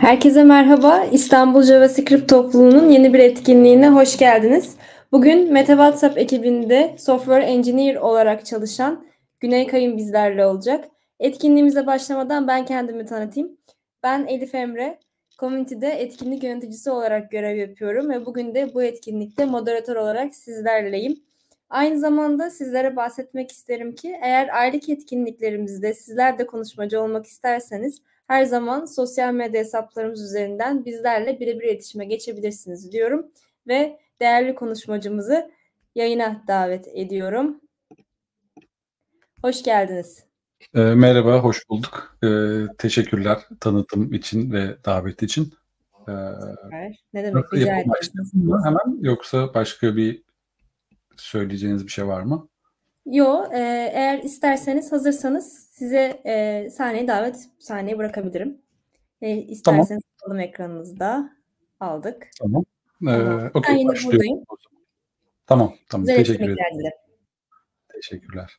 Herkese merhaba. İstanbul JavaScript topluluğunun yeni bir etkinliğine hoş geldiniz. Bugün Meta WhatsApp ekibinde software engineer olarak çalışan Güney Kayın bizlerle olacak. Etkinliğimize başlamadan ben kendimi tanıtayım. Ben Elif Emre. Community'de etkinlik yöneticisi olarak görev yapıyorum ve bugün de bu etkinlikte moderatör olarak sizlerleyim. Aynı zamanda sizlere bahsetmek isterim ki eğer aylık etkinliklerimizde sizler de konuşmacı olmak isterseniz her zaman sosyal medya hesaplarımız üzerinden bizlerle birebir iletişime geçebilirsiniz diyorum ve değerli konuşmacımızı yayına davet ediyorum. Hoş geldiniz. Ee, merhaba, hoş bulduk. Ee, teşekkürler tanıtım için ve davet için. E, ne demek rica Hemen yoksa başka bir söyleyeceğiniz bir şey var mı? Yo, e, eğer isterseniz hazırsanız size e, sahneye davet sahneye bırakabilirim. E, isterseniz tamam. alalım ekranınızda. Aldık. Tamam. Ee, tamam. okay, ben buradayım. Tamam, tamam. Güzel Teşekkür ederim. Teşekkürler.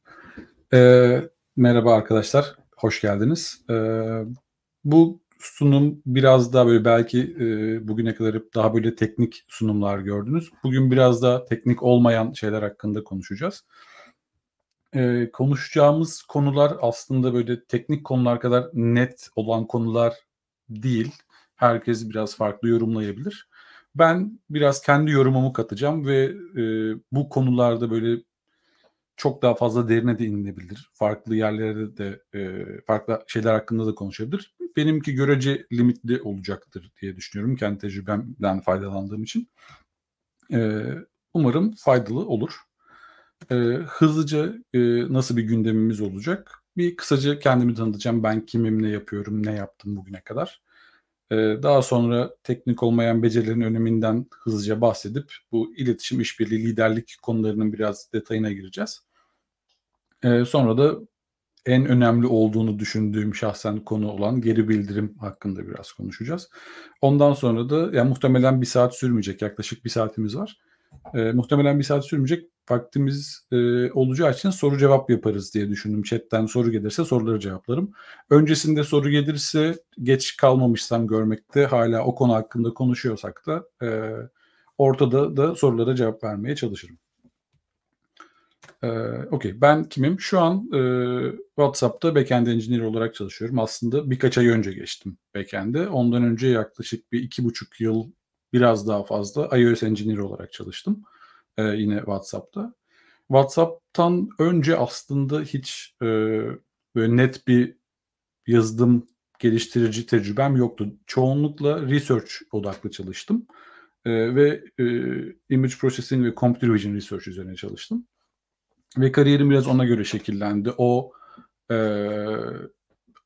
Ee, merhaba arkadaşlar, hoş geldiniz. Ee, bu sunum biraz daha böyle belki e, bugüne kadar hep daha böyle teknik sunumlar gördünüz. Bugün biraz daha teknik olmayan şeyler hakkında konuşacağız. E, konuşacağımız konular aslında böyle teknik konular kadar net olan konular değil. Herkes biraz farklı yorumlayabilir. Ben biraz kendi yorumumu katacağım ve e, bu konularda böyle çok daha fazla derine de inilebilir. Farklı yerlere de e, farklı şeyler hakkında da konuşabilir benimki görece limitli olacaktır diye düşünüyorum. Kendi tecrübemden faydalandığım için. Ee, umarım faydalı olur. Ee, hızlıca e, nasıl bir gündemimiz olacak? Bir kısaca kendimi tanıtacağım. Ben kimim, ne yapıyorum, ne yaptım bugüne kadar. Ee, daha sonra teknik olmayan becerilerin öneminden hızlıca bahsedip bu iletişim, işbirliği, liderlik konularının biraz detayına gireceğiz. sonra da en önemli olduğunu düşündüğüm şahsen konu olan geri bildirim hakkında biraz konuşacağız. Ondan sonra da yani muhtemelen bir saat sürmeyecek yaklaşık bir saatimiz var. E, muhtemelen bir saat sürmeyecek vaktimiz e, olacağı için soru cevap yaparız diye düşündüm. Chatten soru gelirse soruları cevaplarım. Öncesinde soru gelirse geç kalmamışsam görmekte hala o konu hakkında konuşuyorsak da e, ortada da sorulara cevap vermeye çalışırım. Ee, Okey ben kimim? Şu an e, WhatsApp'ta backend engineer olarak çalışıyorum. Aslında birkaç ay önce geçtim backend'e. Ondan önce yaklaşık bir iki buçuk yıl biraz daha fazla iOS engineer olarak çalıştım. Ee, yine WhatsApp'ta. WhatsApp'tan önce aslında hiç e, böyle net bir yazdım geliştirici tecrübem yoktu. Çoğunlukla research odaklı çalıştım. Ee, ve e, image processing ve computer vision research üzerine çalıştım. Ve kariyerim biraz ona göre şekillendi. O e,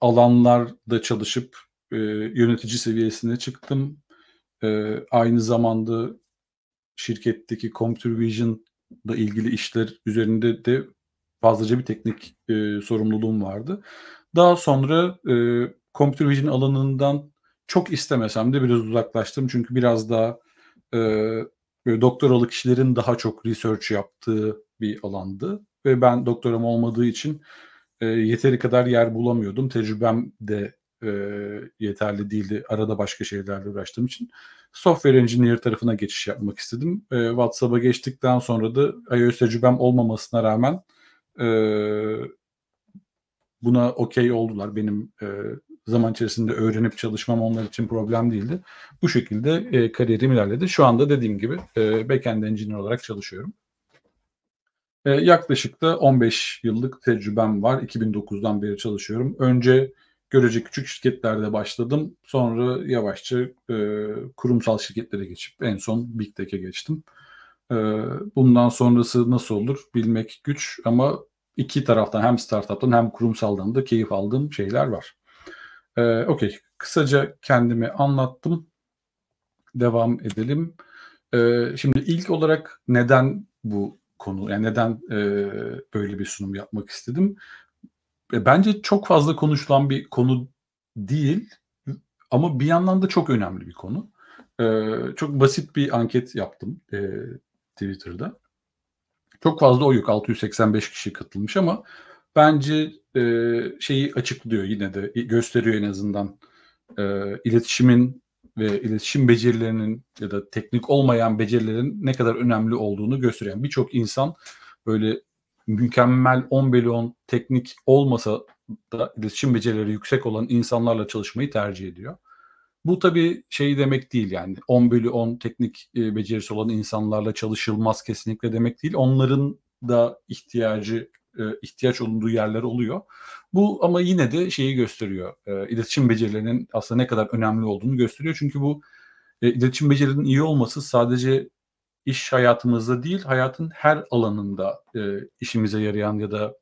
alanlarda çalışıp e, yönetici seviyesine çıktım. E, aynı zamanda şirketteki Computer Vision'la ilgili işler üzerinde de fazlaca bir teknik e, sorumluluğum vardı. Daha sonra e, Computer Vision alanından çok istemesem de biraz uzaklaştım. Çünkü biraz daha e, ee, doktoralı kişilerin daha çok research yaptığı bir alandı ve ben doktoram olmadığı için e, yeteri kadar yer bulamıyordum. Tecrübem de e, yeterli değildi. Arada başka şeylerle uğraştığım için software engineer tarafına geçiş yapmak istedim. E, WhatsApp'a geçtikten sonra da iOS tecrübem olmamasına rağmen e, buna okey oldular. Benim e, zaman içerisinde öğrenip çalışmam onlar için problem değildi. Bu şekilde e, kariyerim ilerledi. Şu anda dediğim gibi e, backend engineer olarak çalışıyorum. E, yaklaşık da 15 yıllık tecrübem var. 2009'dan beri çalışıyorum. Önce görece küçük şirketlerde başladım. Sonra yavaşça e, kurumsal şirketlere geçip en son Big Tech'e geçtim. E, bundan sonrası nasıl olur bilmek güç ama iki taraftan hem startup'tan hem kurumsaldan da keyif aldığım şeyler var. Ee, Okey. Kısaca kendimi anlattım. Devam edelim. Ee, şimdi ilk olarak neden bu konu, yani neden e, böyle bir sunum yapmak istedim? E, bence çok fazla konuşulan bir konu değil ama bir yandan da çok önemli bir konu. Ee, çok basit bir anket yaptım e, Twitter'da. Çok fazla oy yok. 685 kişi katılmış ama bence e, şeyi açıklıyor yine de gösteriyor en azından e, iletişimin ve iletişim becerilerinin ya da teknik olmayan becerilerin ne kadar önemli olduğunu gösteriyor. Yani Birçok insan böyle mükemmel 10 bölü 10 teknik olmasa da iletişim becerileri yüksek olan insanlarla çalışmayı tercih ediyor. Bu tabii şey demek değil yani 10 bölü 10 teknik e, becerisi olan insanlarla çalışılmaz kesinlikle demek değil. Onların da ihtiyacı e, ihtiyaç olunduğu yerler oluyor. Bu ama yine de şeyi gösteriyor. E, iletişim becerilerinin aslında ne kadar önemli olduğunu gösteriyor. Çünkü bu e, iletişim becerilerinin iyi olması sadece iş hayatımızda değil, hayatın her alanında e, işimize yarayan ya da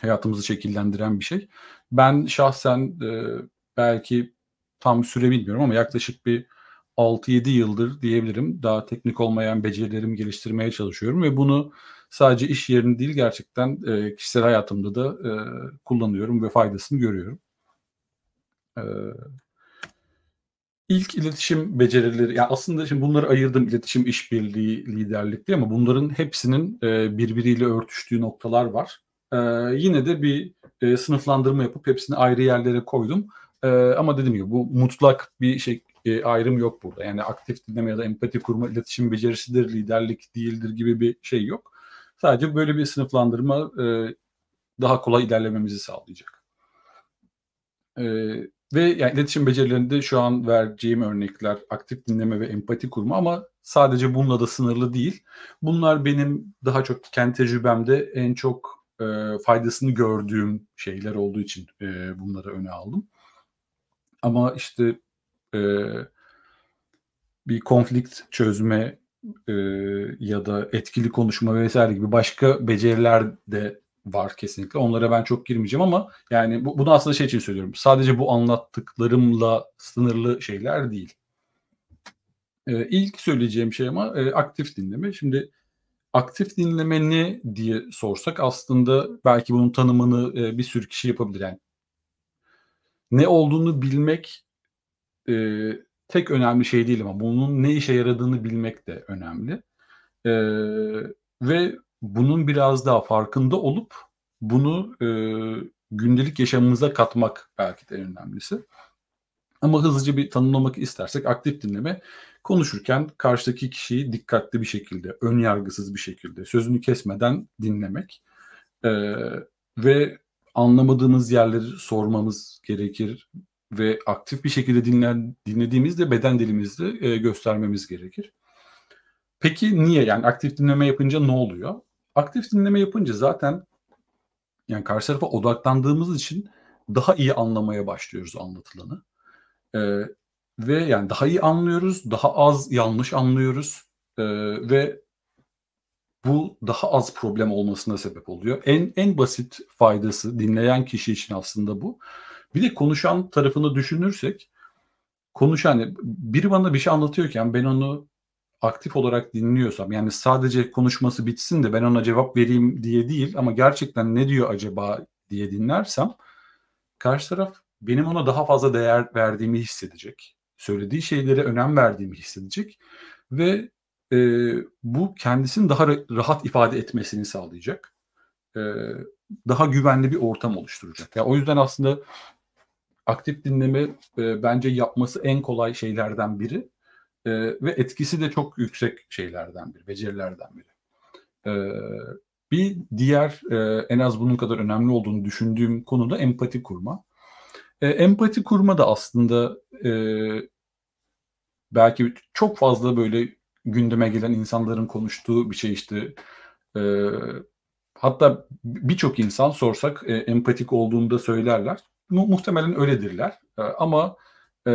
hayatımızı şekillendiren bir şey. Ben şahsen e, belki tam süre bilmiyorum ama yaklaşık bir 6-7 yıldır diyebilirim. Daha teknik olmayan becerilerimi geliştirmeye çalışıyorum ve bunu sadece iş yerini değil gerçekten e, kişisel hayatımda da e, kullanıyorum ve faydasını görüyorum. E, ilk iletişim becerileri, yani aslında şimdi bunları ayırdım iletişim, işbirliği, liderlik diye ama bunların hepsinin e, birbiriyle örtüştüğü noktalar var. E, yine de bir e, sınıflandırma yapıp hepsini ayrı yerlere koydum. E, ama dedim ki bu mutlak bir şey e, ayrım yok burada. Yani aktif dinleme ya da empati kurma, iletişim becerisidir, liderlik değildir gibi bir şey yok. Sadece böyle bir sınıflandırma e, daha kolay ilerlememizi sağlayacak. E, ve yani iletişim becerilerinde şu an vereceğim örnekler aktif dinleme ve empati kurma ama sadece bununla da sınırlı değil. Bunlar benim daha çok kendi tecrübemde en çok e, faydasını gördüğüm şeyler olduğu için e, bunları öne aldım. Ama işte e, bir konflikt çözme e, ya da etkili konuşma vesaire gibi başka beceriler de var kesinlikle. Onlara ben çok girmeyeceğim ama yani bu, bunu aslında şey için söylüyorum. Sadece bu anlattıklarımla sınırlı şeyler değil. Ee, ilk söyleyeceğim şey ama e, aktif dinleme. Şimdi aktif dinleme ne diye sorsak aslında belki bunun tanımını e, bir sürü kişi yapabilir. Yani ne olduğunu bilmek e, tek önemli şey değil ama bunun ne işe yaradığını bilmek de önemli. E, ve bunun biraz daha farkında olup bunu e, gündelik yaşamımıza katmak belki de en önemlisi. Ama hızlıca bir tanımlamak istersek aktif dinleme konuşurken karşıdaki kişiyi dikkatli bir şekilde, ön yargısız bir şekilde, sözünü kesmeden dinlemek e, ve anlamadığımız yerleri sormamız gerekir ve aktif bir şekilde dinlen, dinlediğimizde beden dilimizde e, göstermemiz gerekir. Peki niye? Yani aktif dinleme yapınca ne oluyor? Aktif dinleme yapınca zaten yani karşı tarafa odaklandığımız için daha iyi anlamaya başlıyoruz anlatılanı. E, ve yani daha iyi anlıyoruz, daha az yanlış anlıyoruz e, ve bu daha az problem olmasına sebep oluyor. En en basit faydası dinleyen kişi için aslında bu. Bir de konuşan tarafını düşünürsek konuşan yani biri bana bir şey anlatıyorken ben onu aktif olarak dinliyorsam yani sadece konuşması bitsin de ben ona cevap vereyim diye değil ama gerçekten ne diyor acaba diye dinlersem karşı taraf benim ona daha fazla değer verdiğimi hissedecek. Söylediği şeylere önem verdiğimi hissedecek ve e, bu kendisini daha rahat ifade etmesini sağlayacak. E, daha güvenli bir ortam oluşturacak. Yani o yüzden aslında aktif dinleme e, bence yapması en kolay şeylerden biri e, ve etkisi de çok yüksek şeylerden biri, becerilerden biri. E, bir diğer e, en az bunun kadar önemli olduğunu düşündüğüm konu da empati kurma. E, empati kurma da aslında e, belki çok fazla böyle gündeme gelen insanların konuştuğu bir şey işte. E, hatta birçok insan sorsak e, empatik olduğunda söylerler mu- muhtemelen öyledirler. E, ama e,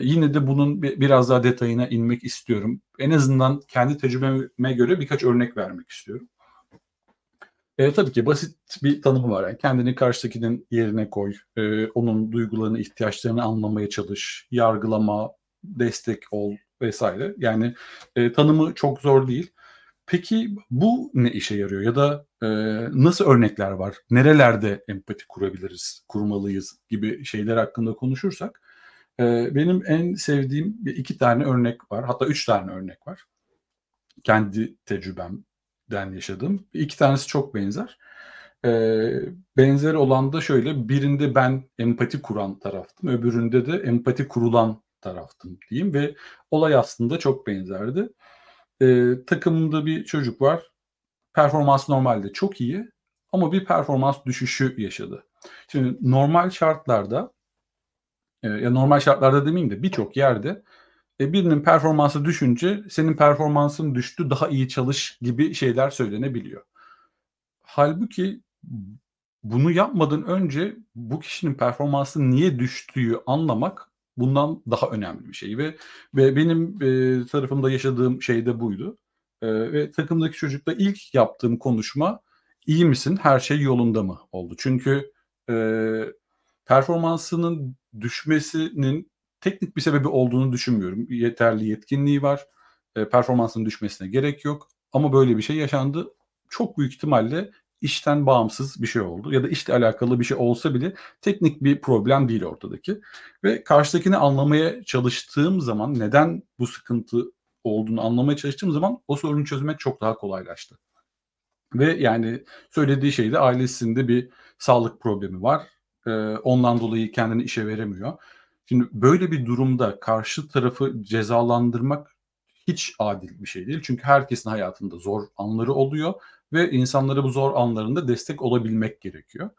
yine de bunun bir, biraz daha detayına inmek istiyorum. En azından kendi tecrübeme göre birkaç örnek vermek istiyorum. E, tabii ki basit bir tanımı var. Yani kendini karşıdakinin yerine koy, e, onun duygularını, ihtiyaçlarını anlamaya çalış, yargılama, destek ol vesaire. Yani e, tanımı çok zor değil. Peki bu ne işe yarıyor ya da e, nasıl örnekler var? Nerelerde empati kurabiliriz, kurmalıyız gibi şeyler hakkında konuşursak e, benim en sevdiğim iki tane örnek var hatta üç tane örnek var. Kendi tecrübemden yaşadığım. İki tanesi çok benzer. E, benzeri olan da şöyle birinde ben empati kuran taraftım öbüründe de empati kurulan taraftım diyeyim ve olay aslında çok benzerdi e, ee, takımda bir çocuk var. Performans normalde çok iyi ama bir performans düşüşü yaşadı. Şimdi normal şartlarda e, ya normal şartlarda demeyeyim de birçok yerde e, birinin performansı düşünce senin performansın düştü daha iyi çalış gibi şeyler söylenebiliyor. Halbuki bunu yapmadan önce bu kişinin performansı niye düştüğü anlamak bundan daha önemli bir şey ve ve benim e, tarafımda yaşadığım şey de buydu. E, ve takımdaki çocukla ilk yaptığım konuşma iyi misin? Her şey yolunda mı? oldu. Çünkü e, performansının düşmesinin teknik bir sebebi olduğunu düşünmüyorum. Yeterli yetkinliği var. E, performansının düşmesine gerek yok. Ama böyle bir şey yaşandı. Çok büyük ihtimalle işten bağımsız bir şey oldu ya da işle alakalı bir şey olsa bile teknik bir problem değil ortadaki. Ve karşıdakini anlamaya çalıştığım zaman neden bu sıkıntı olduğunu anlamaya çalıştığım zaman o sorunu çözmek çok daha kolaylaştı. Ve yani söylediği şey de ailesinde bir sağlık problemi var. Ee, ondan dolayı kendini işe veremiyor. Şimdi böyle bir durumda karşı tarafı cezalandırmak hiç adil bir şey değil. Çünkü herkesin hayatında zor anları oluyor ve insanlara bu zor anlarında destek olabilmek gerekiyor.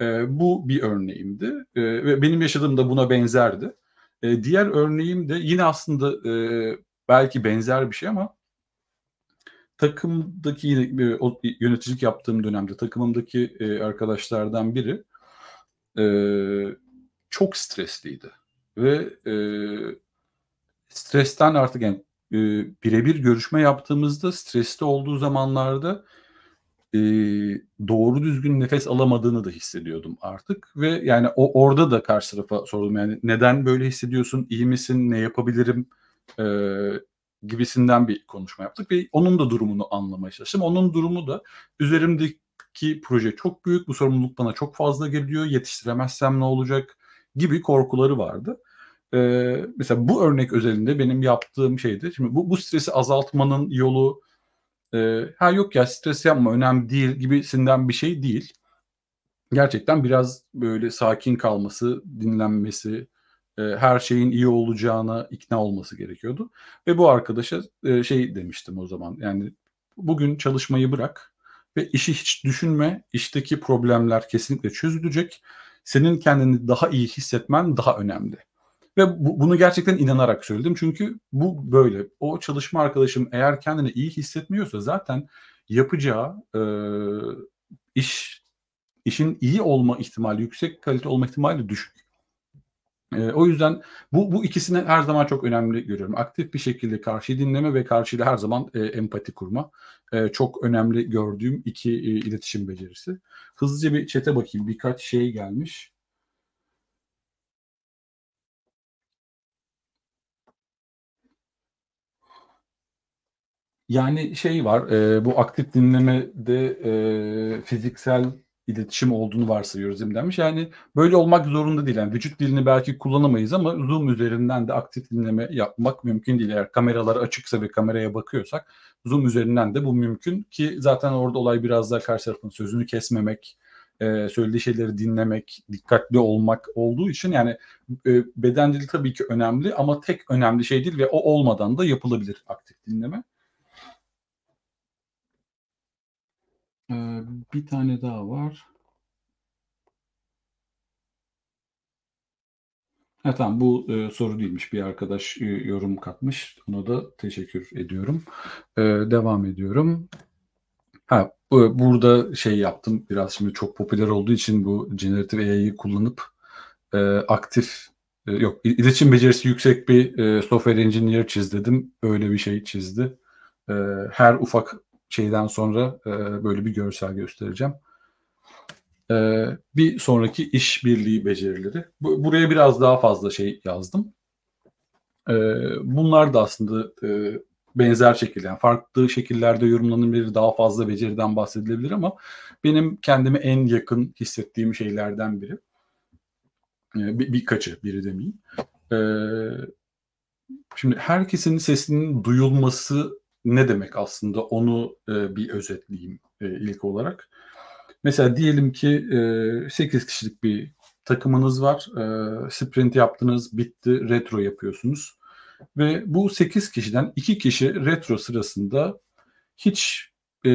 E, bu bir örneğimdi e, ve benim yaşadığım da buna benzerdi. E, diğer örneğim de yine aslında e, belki benzer bir şey ama takımdaki yine e, o yöneticilik yaptığım dönemde takımımdaki e, arkadaşlardan biri e, çok stresliydi ve e, stresten artık yani e, birebir görüşme yaptığımızda stresli olduğu zamanlarda e, doğru düzgün nefes alamadığını da hissediyordum artık ve yani o orada da karşı tarafa sordum yani neden böyle hissediyorsun iyi misin ne yapabilirim e, gibisinden bir konuşma yaptık ve onun da durumunu anlamaya çalıştım onun durumu da üzerimdeki proje çok büyük bu sorumluluk bana çok fazla geliyor yetiştiremezsem ne olacak gibi korkuları vardı. Ee, mesela bu örnek özelinde benim yaptığım şeydi. Şimdi bu, bu stresi azaltmanın yolu e, ha yok ya stres yapma önemli değil gibisinden bir şey değil. Gerçekten biraz böyle sakin kalması, dinlenmesi, e, her şeyin iyi olacağına ikna olması gerekiyordu. Ve bu arkadaşa e, şey demiştim o zaman yani bugün çalışmayı bırak ve işi hiç düşünme. İşteki problemler kesinlikle çözülecek. Senin kendini daha iyi hissetmen daha önemli. Ve bu, bunu gerçekten inanarak söyledim. Çünkü bu böyle. O çalışma arkadaşım eğer kendini iyi hissetmiyorsa zaten yapacağı e, iş işin iyi olma ihtimali, yüksek kalite olma ihtimali düşük. E, o yüzden bu, bu ikisini her zaman çok önemli görüyorum. Aktif bir şekilde karşıyı dinleme ve karşıyla her zaman e, empati kurma. E, çok önemli gördüğüm iki e, iletişim becerisi. Hızlıca bir çete bakayım. Birkaç şey gelmiş. Yani şey var, e, bu aktif dinlemede e, fiziksel iletişim olduğunu varsayıyoruz imdenmiş. Yani böyle olmak zorunda değil. Yani vücut dilini belki kullanamayız ama Zoom üzerinden de aktif dinleme yapmak mümkün değil. Eğer kameralar açıksa ve kameraya bakıyorsak Zoom üzerinden de bu mümkün ki zaten orada olay biraz daha karşı tarafın sözünü kesmemek, e, söylediği şeyleri dinlemek, dikkatli olmak olduğu için yani e, beden dili tabii ki önemli ama tek önemli şey değil ve o olmadan da yapılabilir aktif dinleme. Ee, bir tane daha var. Ha, tamam bu e, soru değilmiş. Bir arkadaş e, yorum katmış. Ona da teşekkür ediyorum. E, devam ediyorum. Ha, bu, e, burada şey yaptım biraz şimdi çok popüler olduğu için bu generatif AI'yi kullanıp e, aktif e, yok iletişim becerisi yüksek bir e, software engineer çiz dedim. Öyle bir şey çizdi. E, her ufak şeyden sonra e, böyle bir görsel göstereceğim. E, bir sonraki iş birliği becerileri. Bu, buraya biraz daha fazla şey yazdım. E, bunlar da aslında e, benzer şekilde yani farklı şekillerde yorumlanabilir daha fazla beceriden bahsedilebilir ama benim kendimi en yakın hissettiğim şeylerden biri ee, bir, birkaçı biri demeyeyim ee, şimdi herkesin sesinin duyulması ne demek aslında onu e, bir özetleyeyim e, ilk olarak. Mesela diyelim ki e, 8 kişilik bir takımınız var. E, sprint yaptınız, bitti, retro yapıyorsunuz. Ve bu 8 kişiden 2 kişi retro sırasında hiç e,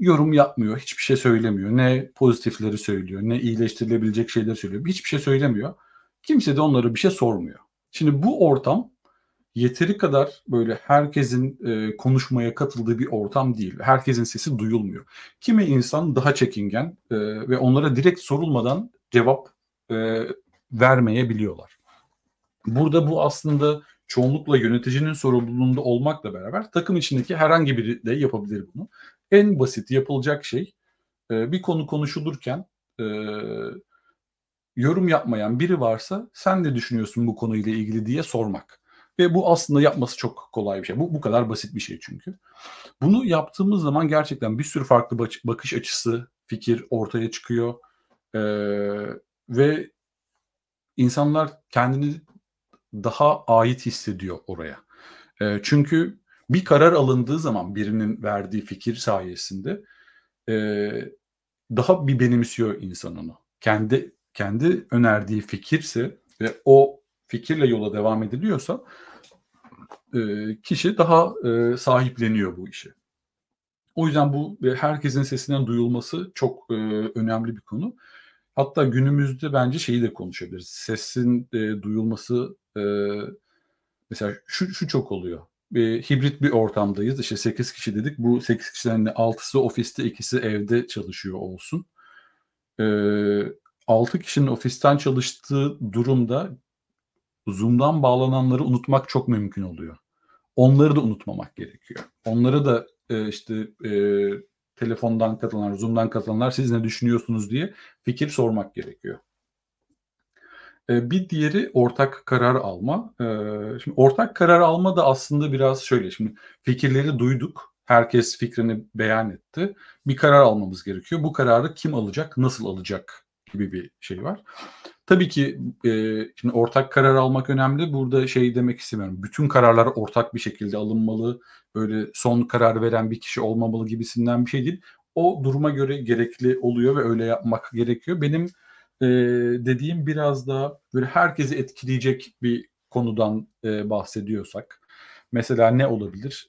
yorum yapmıyor, hiçbir şey söylemiyor. Ne pozitifleri söylüyor, ne iyileştirilebilecek şeyler söylüyor. Hiçbir şey söylemiyor. Kimse de onlara bir şey sormuyor. Şimdi bu ortam yeteri kadar böyle herkesin e, konuşmaya katıldığı bir ortam değil. Herkesin sesi duyulmuyor. Kimi insan daha çekingen e, ve onlara direkt sorulmadan cevap e, vermeyebiliyorlar. Burada bu aslında çoğunlukla yöneticinin sorumluluğunda olmakla beraber takım içindeki herhangi biri de yapabilir bunu. En basit yapılacak şey e, bir konu konuşulurken e, yorum yapmayan biri varsa sen ne düşünüyorsun bu konuyla ilgili diye sormak. Ve bu aslında yapması çok kolay bir şey. Bu, bu kadar basit bir şey çünkü. Bunu yaptığımız zaman gerçekten bir sürü farklı bakış açısı, fikir ortaya çıkıyor. Ee, ve insanlar kendini daha ait hissediyor oraya. E, çünkü bir karar alındığı zaman birinin verdiği fikir sayesinde e, daha bir benimsiyor insan onu. Kendi kendi önerdiği fikirse ve o fikirle yola devam ediliyorsa e, kişi daha e, sahipleniyor bu işi. O yüzden bu herkesin sesinden duyulması çok e, önemli bir konu. Hatta günümüzde bence şeyi de konuşabiliriz. Sesin e, duyulması e, mesela şu, şu çok oluyor. E, hibrit bir ortamdayız. İşte 8 kişi dedik. Bu 8 kişiden 6'sı ofiste, ikisi evde çalışıyor olsun. E, 6 kişinin ofisten çalıştığı durumda Zoom'dan bağlananları unutmak çok mümkün oluyor. Onları da unutmamak gerekiyor. Onları da e, işte e, telefondan katılanlar, Zoom'dan katılanlar siz ne düşünüyorsunuz diye fikir sormak gerekiyor. E, bir diğeri ortak karar alma. E, şimdi ortak karar alma da aslında biraz şöyle. Şimdi fikirleri duyduk. Herkes fikrini beyan etti. Bir karar almamız gerekiyor. Bu kararı kim alacak, nasıl alacak gibi bir şey var. Tabii ki e, şimdi ortak karar almak önemli. Burada şey demek istemiyorum. Bütün kararlar ortak bir şekilde alınmalı. Böyle son karar veren bir kişi olmamalı gibisinden bir şey değil. O duruma göre gerekli oluyor ve öyle yapmak gerekiyor. Benim e, dediğim biraz daha böyle herkesi etkileyecek bir konudan e, bahsediyorsak. Mesela ne olabilir?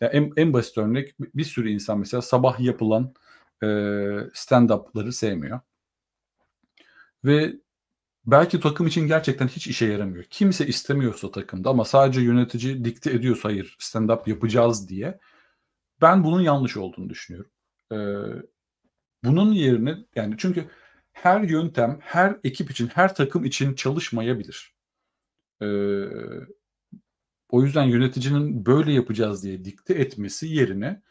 E, en, en basit örnek bir sürü insan mesela sabah yapılan e, stand-up'ları sevmiyor. Ve belki takım için gerçekten hiç işe yaramıyor. Kimse istemiyorsa takımda ama sadece yönetici dikte ediyorsa hayır stand-up yapacağız diye. Ben bunun yanlış olduğunu düşünüyorum. Ee, bunun yerine yani çünkü her yöntem her ekip için her takım için çalışmayabilir. Ee, o yüzden yöneticinin böyle yapacağız diye dikte etmesi yerine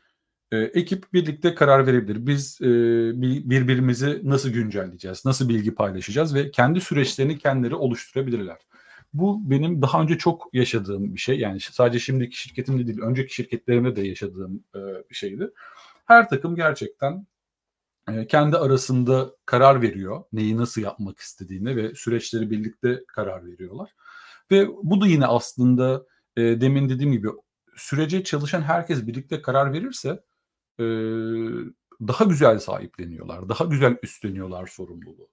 e, ekip birlikte karar verebilir. Biz e, birbirimizi nasıl güncelleyeceğiz, nasıl bilgi paylaşacağız ve kendi süreçlerini kendileri oluşturabilirler. Bu benim daha önce çok yaşadığım bir şey. Yani sadece şimdiki şirketimde değil, önceki şirketlerimde de yaşadığım e, bir şeydi. Her takım gerçekten e, kendi arasında karar veriyor. Neyi nasıl yapmak istediğine ve süreçleri birlikte karar veriyorlar. Ve bu da yine aslında e, demin dediğim gibi sürece çalışan herkes birlikte karar verirse e, daha güzel sahipleniyorlar, daha güzel üstleniyorlar sorumluluğu.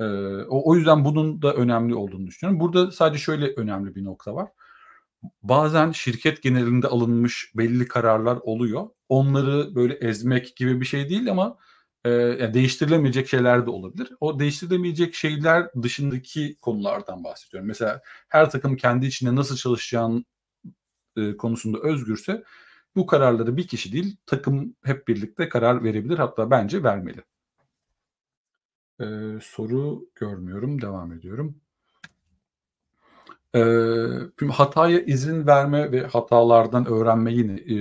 E, o, o yüzden bunun da önemli olduğunu düşünüyorum. Burada sadece şöyle önemli bir nokta var. Bazen şirket genelinde alınmış belli kararlar oluyor. Onları böyle ezmek gibi bir şey değil ama e, yani değiştirilemeyecek şeyler de olabilir. O değiştirilemeyecek şeyler dışındaki konulardan bahsediyorum. Mesela her takım kendi içinde nasıl çalışacağını e, konusunda özgürse bu kararları bir kişi değil takım hep birlikte karar verebilir hatta bence vermeli. Ee, soru görmüyorum devam ediyorum. Ee, hataya izin verme ve hatalardan öğrenme yine e,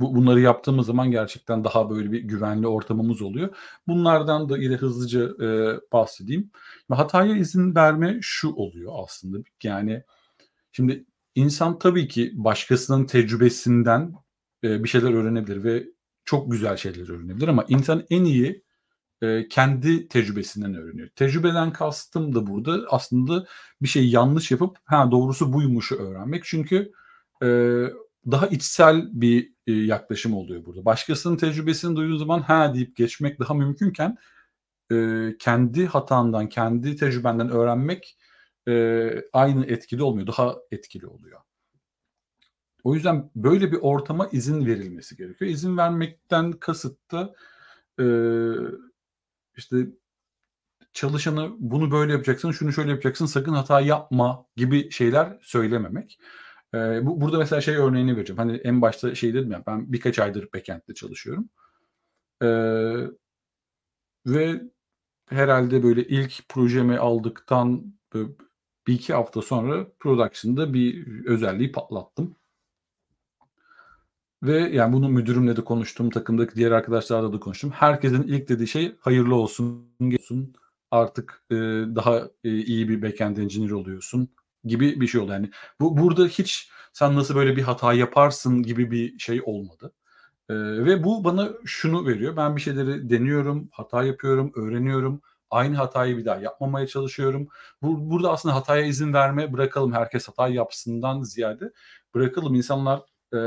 bu, bunları yaptığımız zaman gerçekten daha böyle bir güvenli ortamımız oluyor. Bunlardan da yine hızlıca e, bahsedeyim. Hataya izin verme şu oluyor aslında yani şimdi insan tabii ki başkasının tecrübesinden e, bir şeyler öğrenebilir ve çok güzel şeyler öğrenebilir ama insan en iyi e, kendi tecrübesinden öğreniyor. Tecrübeden kastım da burada aslında bir şey yanlış yapıp ha doğrusu buymuşu öğrenmek. Çünkü e, daha içsel bir yaklaşım oluyor burada. Başkasının tecrübesini duyduğun zaman ha deyip geçmek daha mümkünken kendi hatandan, kendi tecrübenden öğrenmek aynı etkili olmuyor. Daha etkili oluyor. O yüzden böyle bir ortama izin verilmesi gerekiyor. İzin vermekten kasıtta e, işte çalışanı bunu böyle yapacaksın, şunu şöyle yapacaksın, sakın hata yapma gibi şeyler söylememek. E, bu, burada mesela şey örneğini vereceğim. Hani en başta şey dedim ya ben birkaç aydır backend'de çalışıyorum. E, ve herhalde böyle ilk projemi aldıktan bir iki hafta sonra production'da bir özelliği patlattım. Ve yani bunu müdürümle de konuştum, takımdaki diğer arkadaşlarla da konuştum. Herkesin ilk dediği şey hayırlı olsun, olsun artık e, daha e, iyi bir backend engineer oluyorsun gibi bir şey oldu. Yani bu burada hiç sen nasıl böyle bir hata yaparsın gibi bir şey olmadı. E, ve bu bana şunu veriyor. Ben bir şeyleri deniyorum, hata yapıyorum, öğreniyorum. Aynı hatayı bir daha yapmamaya çalışıyorum. Bu, burada aslında hataya izin verme, bırakalım herkes hata yapsından ziyade bırakalım insanlar e,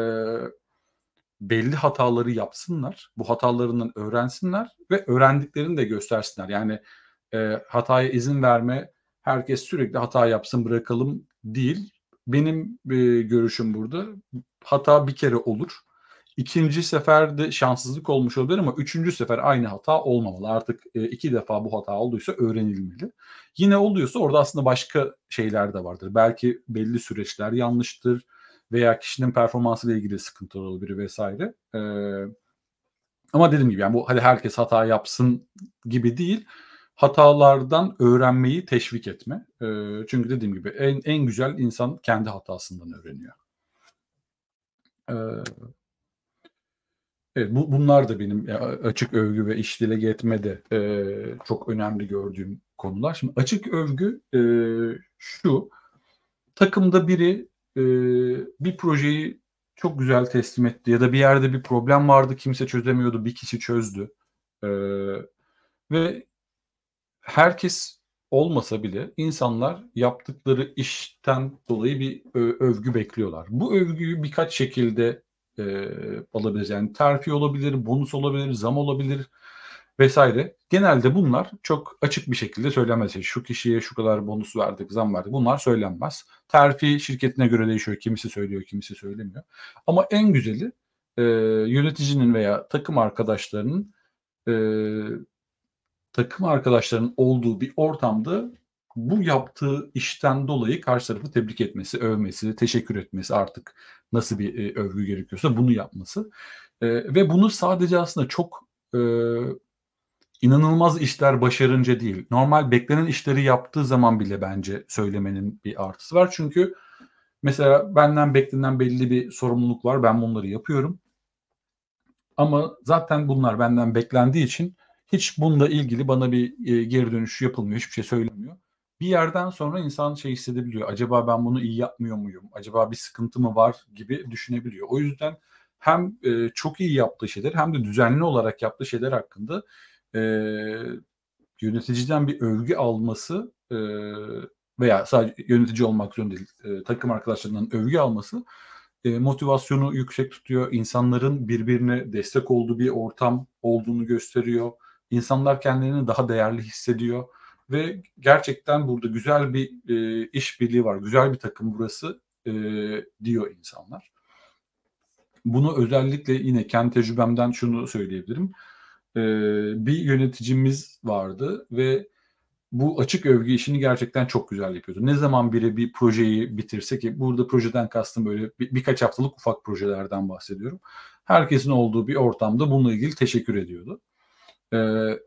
belli hataları yapsınlar. Bu hatalarından öğrensinler ve öğrendiklerini de göstersinler. Yani e, hataya izin verme, herkes sürekli hata yapsın bırakalım değil. Benim e, görüşüm burada hata bir kere olur. İkinci seferde şanssızlık olmuş olabilir ama üçüncü sefer aynı hata olmamalı. Artık e, iki defa bu hata olduysa öğrenilmeli. Yine oluyorsa orada aslında başka şeyler de vardır. Belki belli süreçler yanlıştır veya kişinin performansı ile ilgili sıkıntılar olabilir vesaire. E, ama dediğim gibi yani bu hadi herkes hata yapsın gibi değil. Hatalardan öğrenmeyi teşvik etme. E, çünkü dediğim gibi en, en güzel insan kendi hatasından öğreniyor. Ee, evet bu, bunlar da benim açık övgü ve iş dile getmede e, çok önemli gördüğüm konular. Şimdi açık övgü e, şu takımda biri e, bir projeyi çok güzel teslim etti ya da bir yerde bir problem vardı kimse çözemiyordu bir kişi çözdü e, ve herkes olmasa bile insanlar yaptıkları işten dolayı bir övgü bekliyorlar. Bu övgüyü birkaç şekilde e, alabiliriz. Yani terfi olabilir, bonus olabilir, zam olabilir vesaire. Genelde bunlar çok açık bir şekilde söylenmez. şu kişiye şu kadar bonus verdik, zam verdik. Bunlar söylenmez. Terfi şirketine göre değişiyor. Kimisi söylüyor, kimisi söylemiyor. Ama en güzeli e, yöneticinin veya takım arkadaşlarının e, takım arkadaşlarının olduğu bir ortamda bu yaptığı işten dolayı karşı tarafı tebrik etmesi, övmesi, teşekkür etmesi artık nasıl bir e, övgü gerekiyorsa bunu yapması. E, ve bunu sadece aslında çok e, inanılmaz işler başarınca değil. Normal beklenen işleri yaptığı zaman bile bence söylemenin bir artısı var. Çünkü mesela benden beklenen belli bir sorumluluk var. Ben bunları yapıyorum. Ama zaten bunlar benden beklendiği için hiç bununla ilgili bana bir e, geri dönüş yapılmıyor. Hiçbir şey söylemiyor. Bir yerden sonra insan şey hissedebiliyor. Acaba ben bunu iyi yapmıyor muyum? Acaba bir sıkıntı mı var gibi düşünebiliyor. O yüzden hem e, çok iyi yaptığı şeyler hem de düzenli olarak yaptığı şeyler hakkında e, yöneticiden bir övgü alması e, veya sadece yönetici olmak zorunda değil e, takım arkadaşlarından övgü alması e, motivasyonu yüksek tutuyor. İnsanların birbirine destek olduğu bir ortam olduğunu gösteriyor. İnsanlar kendilerini daha değerli hissediyor ve gerçekten burada güzel bir e, işbirliği var. Güzel bir takım burası e, diyor insanlar. Bunu özellikle yine kendi tecrübemden şunu söyleyebilirim. E, bir yöneticimiz vardı ve bu açık övgü işini gerçekten çok güzel yapıyordu. Ne zaman biri bir projeyi bitirse ki burada projeden kastım böyle bir, birkaç haftalık ufak projelerden bahsediyorum. Herkesin olduğu bir ortamda bununla ilgili teşekkür ediyordu. Ee,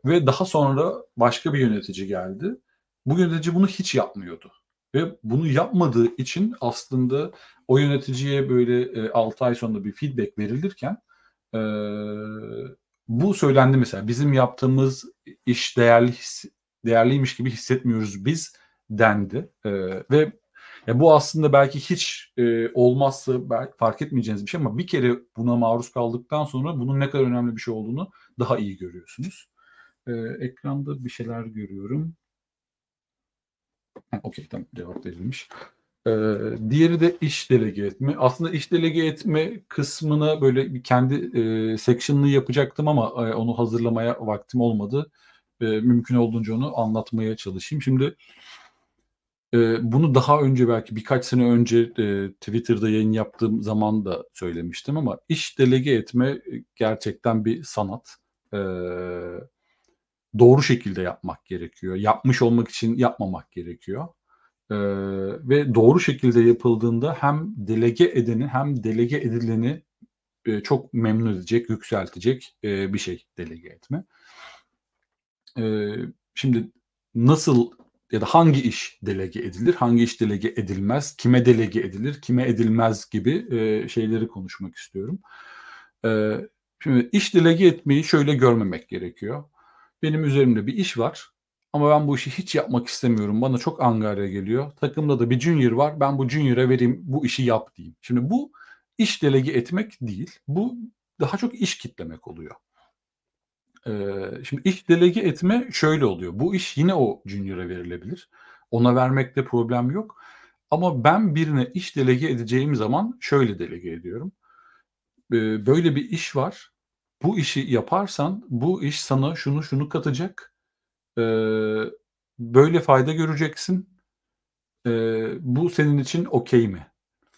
ve daha sonra başka bir yönetici geldi. Bu yönetici bunu hiç yapmıyordu. Ve bunu yapmadığı için aslında o yöneticiye böyle e, 6 ay sonunda bir feedback verilirken e, bu söylendi mesela bizim yaptığımız iş değerli his, değerliymiş gibi hissetmiyoruz biz dendi e, ve ya bu aslında belki hiç e, olmazsa belki fark etmeyeceğiniz bir şey ama bir kere buna maruz kaldıktan sonra bunun ne kadar önemli bir şey olduğunu daha iyi görüyorsunuz. E, ekranda bir şeyler görüyorum. Okey tamam cevap verilmiş. Ee, diğeri de iş delege etme. Aslında iş delege etme kısmına böyle kendi e, section'ını yapacaktım ama e, onu hazırlamaya vaktim olmadı. E, mümkün olduğunca onu anlatmaya çalışayım. Şimdi e, bunu daha önce belki birkaç sene önce e, Twitter'da yayın yaptığım zaman da söylemiştim ama iş delege etme gerçekten bir sanat. E, doğru şekilde yapmak gerekiyor. Yapmış olmak için yapmamak gerekiyor e, ve doğru şekilde yapıldığında hem delege edeni hem delege edileni e, çok memnun edecek, yükseltecek e, bir şey delege etme. E, şimdi nasıl ya da hangi iş delege edilir, hangi iş delege edilmez, kime delege edilir, kime edilmez gibi e, şeyleri konuşmak istiyorum. E, şimdi iş delege etmeyi şöyle görmemek gerekiyor. Benim üzerimde bir iş var ama ben bu işi hiç yapmak istemiyorum. Bana çok angarya geliyor. Takımda da bir junior var. Ben bu junior'a vereyim bu işi yap diyeyim. Şimdi bu iş delege etmek değil. Bu daha çok iş kitlemek oluyor. Ee, şimdi iş delege etme şöyle oluyor. Bu iş yine o junior'a verilebilir. Ona vermekte problem yok. Ama ben birine iş delege edeceğim zaman şöyle delege ediyorum. Ee, böyle bir iş var. Bu işi yaparsan bu iş sana şunu şunu katacak e, böyle fayda göreceksin. E, bu senin için okey mi?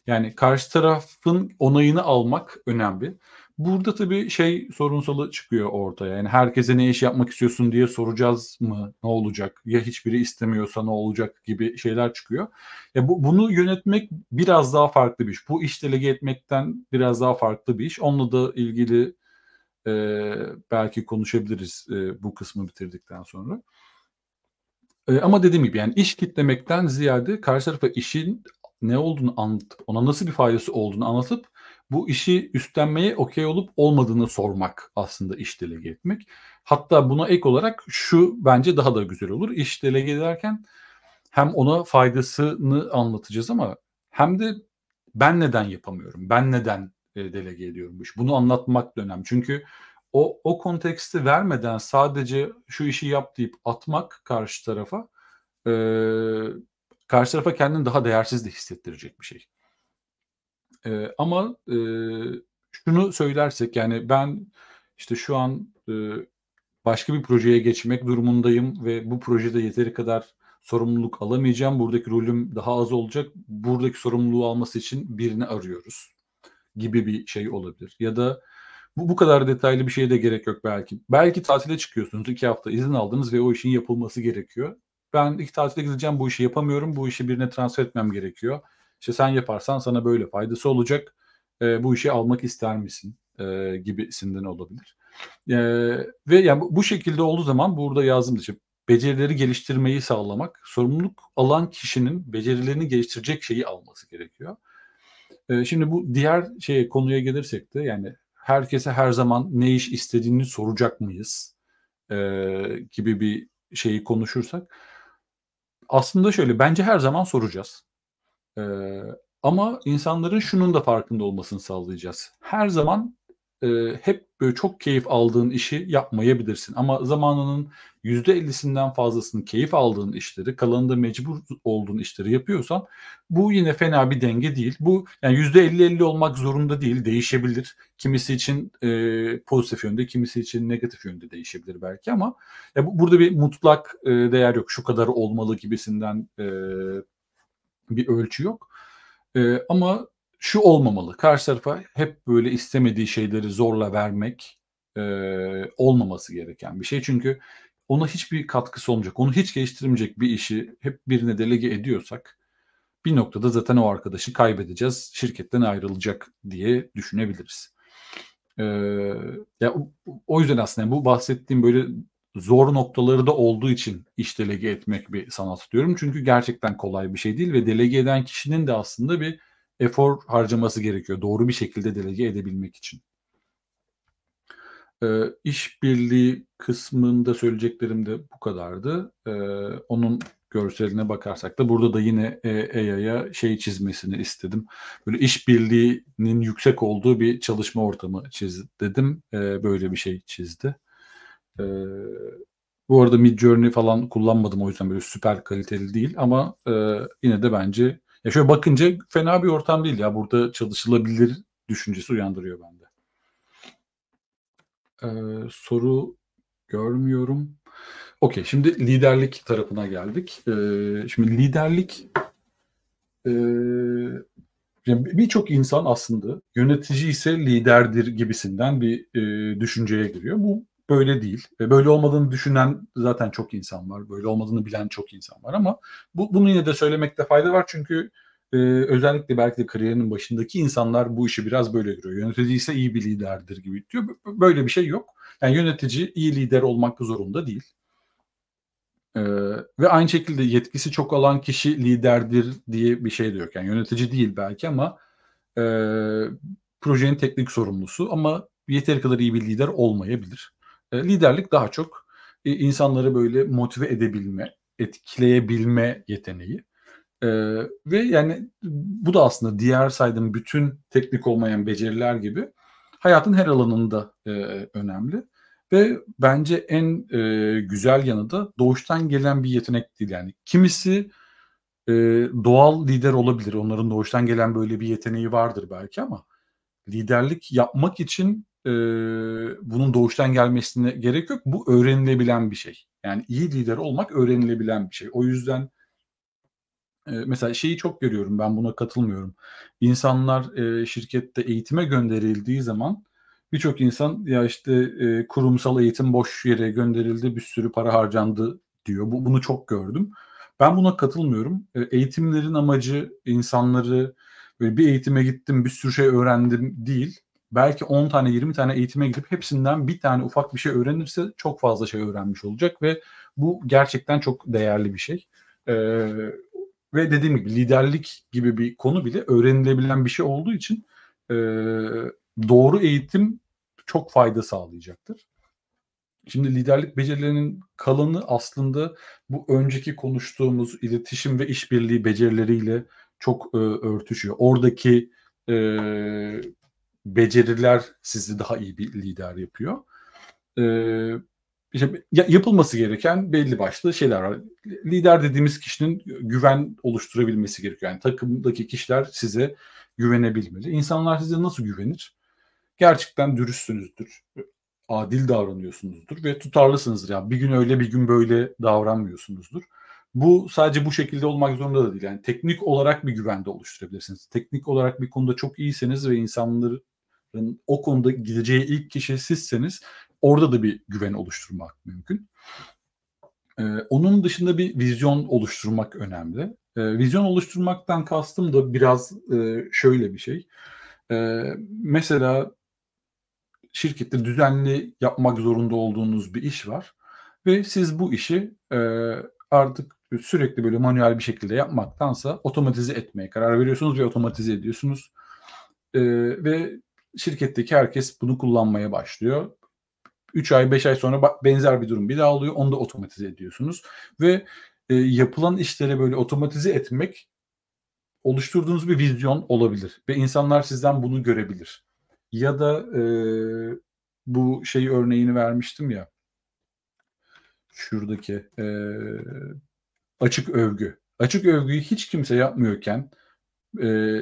Yani karşı tarafın onayını almak önemli. Burada tabii şey sorunsalı çıkıyor ortaya. Yani herkese ne iş yapmak istiyorsun diye soracağız mı? Ne olacak? Ya hiçbiri istemiyorsa ne olacak gibi şeyler çıkıyor. Ya bu, bunu yönetmek biraz daha farklı bir iş. Bu iş delege etmekten biraz daha farklı bir iş. Onunla da ilgili e, belki konuşabiliriz e, bu kısmı bitirdikten sonra. E, ama dediğim gibi yani iş kitlemekten ziyade karşı tarafa işin ne olduğunu anlatıp ona nasıl bir faydası olduğunu anlatıp bu işi üstlenmeye okey olup olmadığını sormak aslında iş delege etmek. Hatta buna ek olarak şu bence daha da güzel olur. İş delege ederken hem ona faydasını anlatacağız ama hem de ben neden yapamıyorum? Ben neden e, delege ediyormuş. Bunu anlatmak da önemli. Çünkü o, o konteksti vermeden sadece şu işi yap deyip atmak karşı tarafa e, karşı tarafa kendini daha değersiz de hissettirecek bir şey. E, ama e, şunu söylersek yani ben işte şu an e, başka bir projeye geçmek durumundayım ve bu projede yeteri kadar sorumluluk alamayacağım. Buradaki rolüm daha az olacak. Buradaki sorumluluğu alması için birini arıyoruz gibi bir şey olabilir. Ya da bu, bu kadar detaylı bir şeye de gerek yok belki. Belki tatile çıkıyorsunuz iki hafta izin aldınız ve o işin yapılması gerekiyor. Ben iki tatile gideceğim bu işi yapamıyorum. Bu işi birine transfer etmem gerekiyor. İşte sen yaparsan sana böyle faydası olacak. E, bu işi almak ister misin? E, gibisinden olabilir. E, ve yani bu, bu şekilde olduğu zaman burada yazdım işte becerileri geliştirmeyi sağlamak, sorumluluk alan kişinin becerilerini geliştirecek şeyi alması gerekiyor. Ee, şimdi bu diğer şeye konuya gelirsek de yani herkese her zaman ne iş istediğini soracak mıyız ee, gibi bir şeyi konuşursak aslında şöyle bence her zaman soracağız. Ee, ama insanların şunun da farkında olmasını sağlayacağız. Her zaman e, hep böyle çok keyif aldığın işi yapmayabilirsin. Ama zamanının %50'sinden fazlasını keyif aldığın işleri, kalanında mecbur olduğun işleri yapıyorsan bu yine fena bir denge değil. Bu yani %50-50 olmak zorunda değil, değişebilir. Kimisi için e, pozitif yönde, kimisi için negatif yönde değişebilir belki ama ya bu, burada bir mutlak e, değer yok. Şu kadar olmalı gibisinden e, bir ölçü yok. E, ama şu olmamalı. Karşı tarafa hep böyle istemediği şeyleri zorla vermek e, olmaması gereken bir şey. Çünkü ona hiçbir katkısı olmayacak. Onu hiç geliştirmeyecek bir işi hep birine delege ediyorsak bir noktada zaten o arkadaşı kaybedeceğiz. Şirketten ayrılacak diye düşünebiliriz. Ee, ya o, o yüzden aslında bu bahsettiğim böyle zor noktaları da olduğu için iş delege etmek bir sanat diyorum. Çünkü gerçekten kolay bir şey değil ve delege eden kişinin de aslında bir efor harcaması gerekiyor doğru bir şekilde delege edebilmek için. E, işbirliği kısmında söyleyeceklerim de bu kadardı. E, onun görseline bakarsak da burada da yine EYA'ya şey çizmesini istedim. Böyle işbirliğinin yüksek olduğu bir çalışma ortamı çiz dedim. E, böyle bir şey çizdi. E, bu arada Midjourney falan kullanmadım o yüzden böyle süper kaliteli değil ama e, yine de bence ya şöyle bakınca fena bir ortam değil ya. Burada çalışılabilir düşüncesi uyandırıyor bende. Ee, soru görmüyorum. Okey şimdi liderlik tarafına geldik. Ee, şimdi liderlik e, ee, yani birçok insan aslında yönetici ise liderdir gibisinden bir e, düşünceye giriyor. Bu böyle değil. ve Böyle olmadığını düşünen zaten çok insan var. Böyle olmadığını bilen çok insan var ama bu, bunu yine de söylemekte fayda var çünkü e, özellikle belki de kariyerinin başındaki insanlar bu işi biraz böyle görüyor. Yönetici ise iyi bir liderdir gibi diyor. Böyle bir şey yok. Yani yönetici iyi lider olmak zorunda değil. Ee, ve aynı şekilde yetkisi çok olan kişi liderdir diye bir şey de yok. Yani yönetici değil belki ama e, projenin teknik sorumlusu ama yeteri kadar iyi bir lider olmayabilir. E, liderlik daha çok e, insanları böyle motive edebilme, etkileyebilme yeteneği. E, ve yani bu da aslında diğer saydığım bütün teknik olmayan beceriler gibi hayatın her alanında önemli. Ve bence en e, güzel yanı da doğuştan gelen bir yetenek değil. Yani kimisi e, doğal lider olabilir. Onların doğuştan gelen böyle bir yeteneği vardır belki ama liderlik yapmak için e, bunun doğuştan gelmesine gerek yok. Bu öğrenilebilen bir şey. Yani iyi lider olmak öğrenilebilen bir şey. O yüzden e, mesela şeyi çok görüyorum ben buna katılmıyorum. İnsanlar e, şirkette eğitime gönderildiği zaman birçok insan ya işte e, kurumsal eğitim boş yere gönderildi bir sürü para harcandı diyor. Bu, bunu çok gördüm. Ben buna katılmıyorum. E, eğitimlerin amacı insanları böyle bir eğitime gittim bir sürü şey öğrendim değil belki 10 tane 20 tane eğitime gidip hepsinden bir tane ufak bir şey öğrenirse çok fazla şey öğrenmiş olacak ve bu gerçekten çok değerli bir şey. Ee, ve dediğim gibi liderlik gibi bir konu bile öğrenilebilen bir şey olduğu için e, doğru eğitim çok fayda sağlayacaktır. Şimdi liderlik becerilerinin kalanı aslında bu önceki konuştuğumuz iletişim ve işbirliği becerileriyle çok e, örtüşüyor. Oradaki e, beceriler sizi daha iyi bir lider yapıyor. Ee, yapılması gereken belli başlı şeyler var. Lider dediğimiz kişinin güven oluşturabilmesi gerekiyor. Yani takımdaki kişiler size güvenebilmeli. İnsanlar size nasıl güvenir? Gerçekten dürüstsünüzdür. Adil davranıyorsunuzdur ve tutarlısınızdır. Yani bir gün öyle bir gün böyle davranmıyorsunuzdur. Bu sadece bu şekilde olmak zorunda da değil. Yani teknik olarak bir güvende oluşturabilirsiniz. Teknik olarak bir konuda çok iyiseniz ve insanları o konuda gideceği ilk kişi sizseniz orada da bir güven oluşturmak mümkün. Ee, onun dışında bir vizyon oluşturmak önemli. Ee, vizyon oluşturmaktan kastım da biraz e, şöyle bir şey. Ee, mesela şirkette düzenli yapmak zorunda olduğunuz bir iş var ve siz bu işi e, artık sürekli böyle manuel bir şekilde yapmaktansa otomatize etmeye karar veriyorsunuz ve otomatize ediyorsunuz. E, ve şirketteki herkes bunu kullanmaya başlıyor. 3 ay 5 ay sonra benzer bir durum bir daha oluyor. Onu da otomatize ediyorsunuz. Ve e, yapılan işleri böyle otomatize etmek oluşturduğunuz bir vizyon olabilir. Ve insanlar sizden bunu görebilir. Ya da e, bu şey örneğini vermiştim ya. Şuradaki e, açık övgü. Açık övgüyü hiç kimse yapmıyorken e,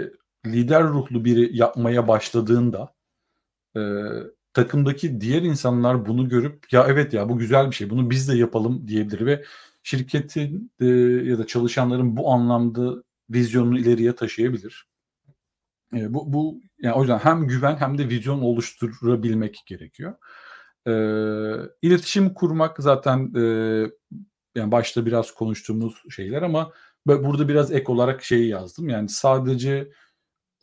lider ruhlu biri yapmaya başladığında e, takımdaki diğer insanlar bunu görüp ya evet ya bu güzel bir şey bunu biz de yapalım diyebilir ve şirketin e, ya da çalışanların bu anlamda vizyonunu ileriye taşıyabilir. E, bu bu yani o yüzden hem güven hem de vizyon oluşturabilmek gerekiyor. E, iletişim kurmak zaten e, yani başta biraz konuştuğumuz şeyler ama burada biraz ek olarak şeyi yazdım. Yani sadece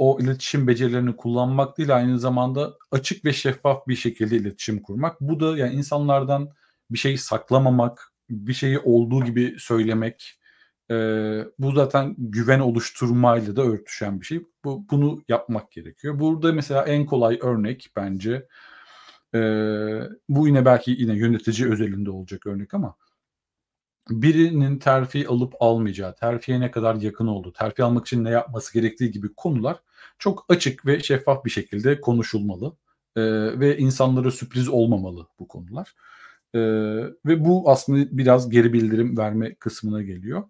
o iletişim becerilerini kullanmak değil aynı zamanda açık ve şeffaf bir şekilde iletişim kurmak. Bu da yani insanlardan bir şeyi saklamamak, bir şeyi olduğu gibi söylemek. E, bu zaten güven oluşturmayla da örtüşen bir şey. Bu, bunu yapmak gerekiyor. Burada mesela en kolay örnek bence e, bu yine belki yine yönetici özelinde olacak örnek ama birinin terfi alıp almayacağı, terfiye ne kadar yakın olduğu, terfi almak için ne yapması gerektiği gibi konular çok açık ve şeffaf bir şekilde konuşulmalı e, ve insanlara sürpriz olmamalı bu konular. E, ve bu aslında biraz geri bildirim verme kısmına geliyor.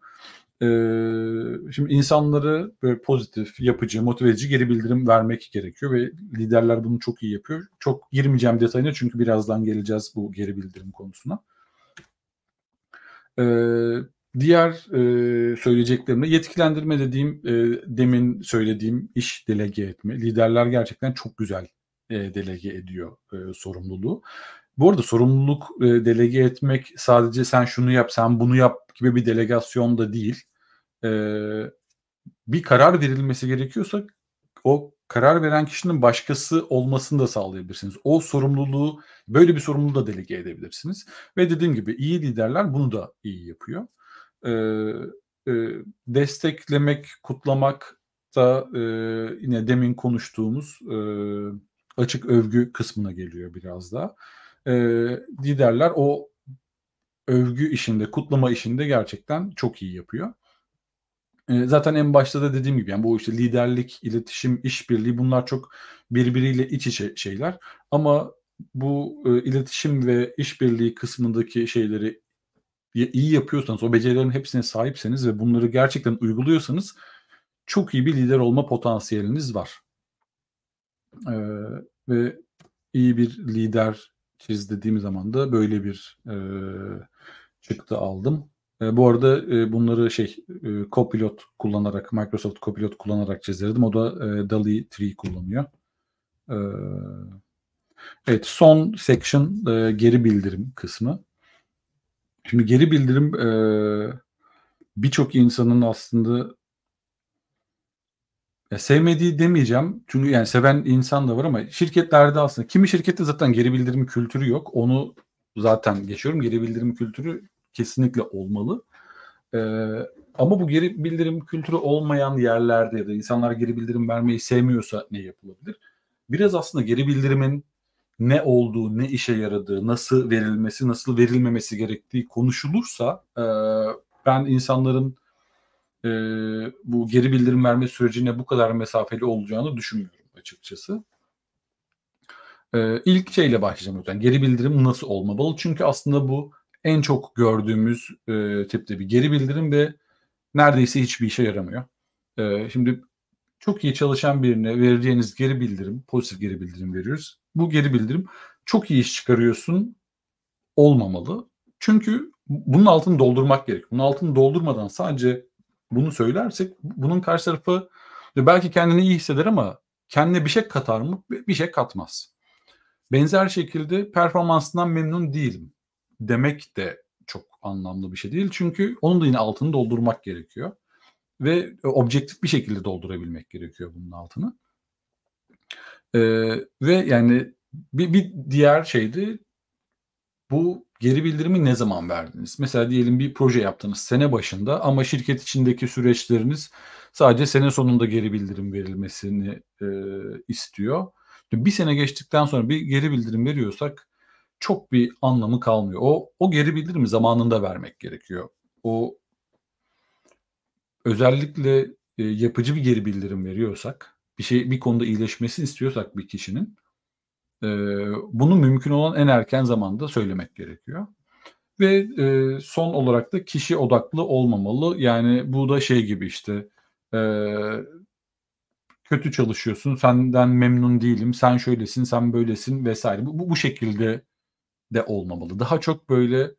E, şimdi insanları böyle pozitif, yapıcı, motive edici geri bildirim vermek gerekiyor ve liderler bunu çok iyi yapıyor. Çok girmeyeceğim detayına çünkü birazdan geleceğiz bu geri bildirim konusuna. E, e, diğer e, söyleyeceklerimde yetkilendirme dediğim e, demin söylediğim iş delege etme. Liderler gerçekten çok güzel e, delege ediyor e, sorumluluğu. Bu arada sorumluluk e, delege etmek sadece sen şunu yap sen bunu yap gibi bir delegasyon da değil. E, bir karar verilmesi gerekiyorsa o karar veren kişinin başkası olmasını da sağlayabilirsiniz. O sorumluluğu böyle bir sorumluluğu da delege edebilirsiniz. Ve dediğim gibi iyi liderler bunu da iyi yapıyor. E, e, desteklemek, kutlamak da e, yine demin konuştuğumuz e, açık övgü kısmına geliyor biraz da. E, liderler o övgü işinde, kutlama işinde gerçekten çok iyi yapıyor. Ee, zaten en başta da dediğim gibi yani bu işte liderlik, iletişim, işbirliği bunlar çok birbiriyle iç içe şeyler. Ama bu e, iletişim ve işbirliği kısmındaki şeyleri iyi yapıyorsanız, o becerilerin hepsine sahipseniz ve bunları gerçekten uyguluyorsanız çok iyi bir lider olma potansiyeliniz var. E, ve iyi bir lider çiz dediğim zaman da böyle bir e, çıktı aldım. E, bu arada e, bunları şey e, Copilot kullanarak, Microsoft Copilot kullanarak çizdirdim. O da e, DALI 3 kullanıyor. E, evet son section e, geri bildirim kısmı. Şimdi geri bildirim e, birçok insanın aslında ya sevmediği demeyeceğim. Çünkü yani seven insan da var ama şirketlerde aslında kimi şirkette zaten geri bildirim kültürü yok. Onu zaten geçiyorum. Geri bildirim kültürü kesinlikle olmalı. E, ama bu geri bildirim kültürü olmayan yerlerde ya da insanlar geri bildirim vermeyi sevmiyorsa ne yapılabilir? Biraz aslında geri bildirimin ne olduğu, ne işe yaradığı, nasıl verilmesi, nasıl verilmemesi gerektiği konuşulursa e, ben insanların e, bu geri bildirim verme sürecine bu kadar mesafeli olacağını düşünmüyorum açıkçası. E, ilk şeyle başlayacağım yani Geri bildirim nasıl olmamalı? Çünkü aslında bu en çok gördüğümüz e, tipte bir geri bildirim ve neredeyse hiçbir işe yaramıyor. E, şimdi çok iyi çalışan birine vereceğiniz geri bildirim, pozitif geri bildirim veriyoruz. Bu geri bildirim çok iyi iş çıkarıyorsun olmamalı. Çünkü bunun altını doldurmak gerek. Bunun altını doldurmadan sadece bunu söylersek bunun karşı tarafı belki kendini iyi hisseder ama kendine bir şey katar mı? Bir şey katmaz. Benzer şekilde performansından memnun değilim demek de çok anlamlı bir şey değil. Çünkü onun da yine altını doldurmak gerekiyor. Ve e, objektif bir şekilde doldurabilmek gerekiyor bunun altını. Ee, ve yani bir, bir diğer şeydi bu geri bildirimi ne zaman verdiniz? Mesela diyelim bir proje yaptınız sene başında ama şirket içindeki süreçleriniz sadece sene sonunda geri bildirim verilmesini e, istiyor. Bir sene geçtikten sonra bir geri bildirim veriyorsak çok bir anlamı kalmıyor. O, o geri bildirimi zamanında vermek gerekiyor. O özellikle e, yapıcı bir geri bildirim veriyorsak, bir şey bir konuda iyileşmesini istiyorsak bir kişinin e, bunu mümkün olan en erken zamanda söylemek gerekiyor. Ve e, son olarak da kişi odaklı olmamalı. Yani bu da şey gibi işte e, kötü çalışıyorsun, senden memnun değilim, sen şöylesin, sen böylesin vesaire. Bu, bu şekilde de olmamalı. Daha çok böyle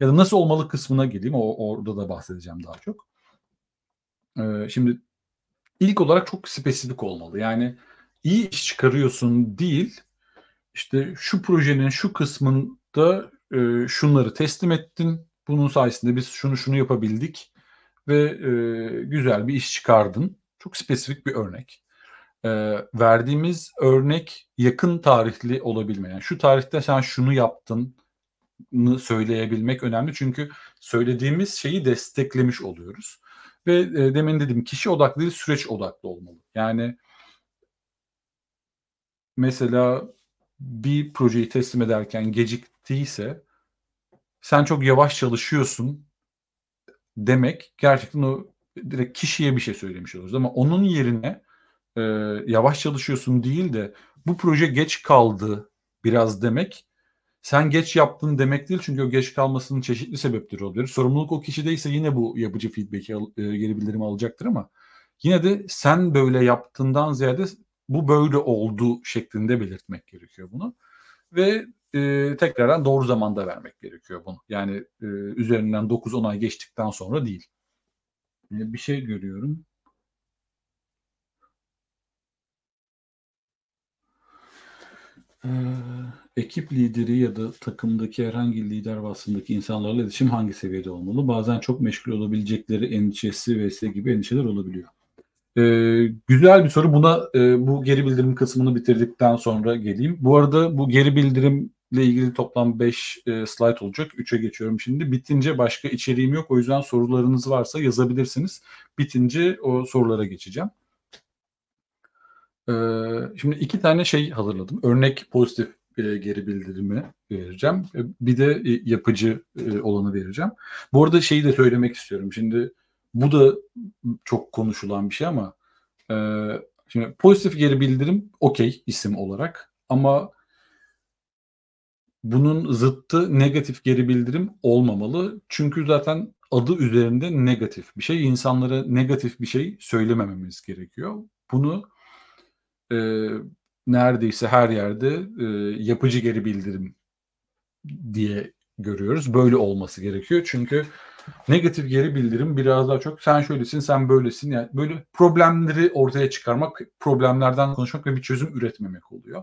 ya da nasıl olmalı kısmına geleyim. O, orada da bahsedeceğim daha çok. Ee, şimdi ilk olarak çok spesifik olmalı. Yani iyi iş çıkarıyorsun değil. İşte şu projenin şu kısmında e, şunları teslim ettin. Bunun sayesinde biz şunu şunu yapabildik ve e, güzel bir iş çıkardın. Çok spesifik bir örnek e, verdiğimiz örnek yakın tarihli olabilmeyen. Yani şu tarihte sen şunu yaptın söyleyebilmek önemli çünkü söylediğimiz şeyi desteklemiş oluyoruz. Ve e, demin dedim kişi odaklı değil süreç odaklı olmalı. Yani mesela bir projeyi teslim ederken geciktiyse sen çok yavaş çalışıyorsun demek gerçekten o direkt kişiye bir şey söylemiş oluruz. Ama onun yerine e, yavaş çalışıyorsun değil de bu proje geç kaldı biraz demek sen geç yaptın demek değil çünkü o geç kalmasının çeşitli sebepleri olabilir. Sorumluluk o kişideyse yine bu yapıcı feedback'i al, e, geri bildirimi alacaktır ama yine de sen böyle yaptığından ziyade bu böyle oldu şeklinde belirtmek gerekiyor bunu. Ve e, tekrardan doğru zamanda vermek gerekiyor bunu. Yani e, üzerinden 9-10 ay geçtikten sonra değil. E, bir şey görüyorum. Ee, ekip lideri ya da takımdaki herhangi lider vasfındaki insanlarla iletişim hangi seviyede olmalı? Bazen çok meşgul olabilecekleri endişesi vs. gibi endişeler olabiliyor. Ee, güzel bir soru. Buna e, bu geri bildirim kısmını bitirdikten sonra geleyim. Bu arada bu geri bildirimle ilgili toplam 5 e, slide olacak. 3'e geçiyorum şimdi. Bitince başka içeriğim yok. O yüzden sorularınız varsa yazabilirsiniz. Bitince o sorulara geçeceğim. Ee, şimdi iki tane şey hazırladım. Örnek pozitif e, geri bildirimi vereceğim. E, bir de e, yapıcı olanı vereceğim. Bu arada şeyi de söylemek istiyorum. Şimdi bu da çok konuşulan bir şey ama şimdi pozitif geri bildirim okey isim olarak ama bunun zıttı negatif geri bildirim olmamalı. Çünkü zaten adı üzerinde negatif bir şey. İnsanlara negatif bir şey söylemememiz gerekiyor. Bunu e, neredeyse her yerde e, yapıcı geri bildirim diye görüyoruz. Böyle olması gerekiyor. Çünkü negatif geri bildirim biraz daha çok sen şöylesin, sen böylesin. Yani böyle problemleri ortaya çıkarmak, problemlerden konuşmak ve bir çözüm üretmemek oluyor.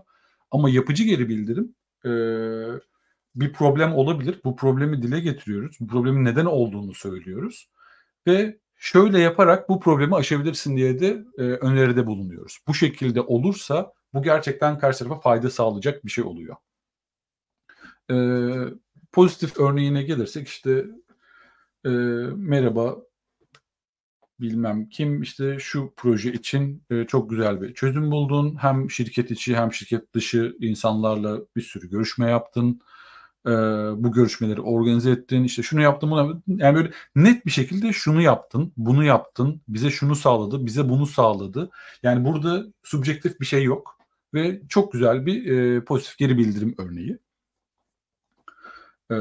Ama yapıcı geri bildirim e, bir problem olabilir. Bu problemi dile getiriyoruz. Bu problemin neden olduğunu söylüyoruz. Ve Şöyle yaparak bu problemi aşabilirsin diye de e, öneride bulunuyoruz. Bu şekilde olursa bu gerçekten karşı tarafa fayda sağlayacak bir şey oluyor. E, pozitif örneğine gelirsek işte e, merhaba bilmem kim işte şu proje için e, çok güzel bir çözüm buldun. Hem şirket içi hem şirket dışı insanlarla bir sürü görüşme yaptın e, bu görüşmeleri organize ettin işte şunu yaptın bunu yaptın yani böyle net bir şekilde şunu yaptın bunu yaptın bize şunu sağladı bize bunu sağladı yani burada subjektif bir şey yok ve çok güzel bir e, pozitif geri bildirim örneği. E,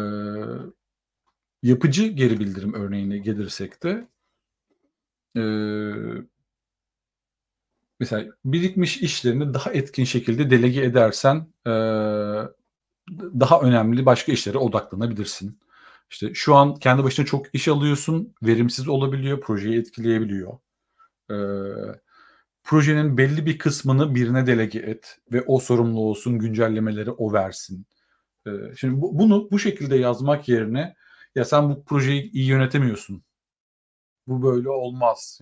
yapıcı geri bildirim örneğine gelirsek de e, mesela birikmiş işlerini daha etkin şekilde delege edersen e, daha önemli başka işlere odaklanabilirsin. İşte şu an kendi başına çok iş alıyorsun, verimsiz olabiliyor, projeyi etkileyebiliyor. Ee, projenin belli bir kısmını birine delege et ve o sorumlu olsun, güncellemeleri o versin. Ee, şimdi bu, bunu bu şekilde yazmak yerine ya sen bu projeyi iyi yönetemiyorsun. Bu böyle olmaz.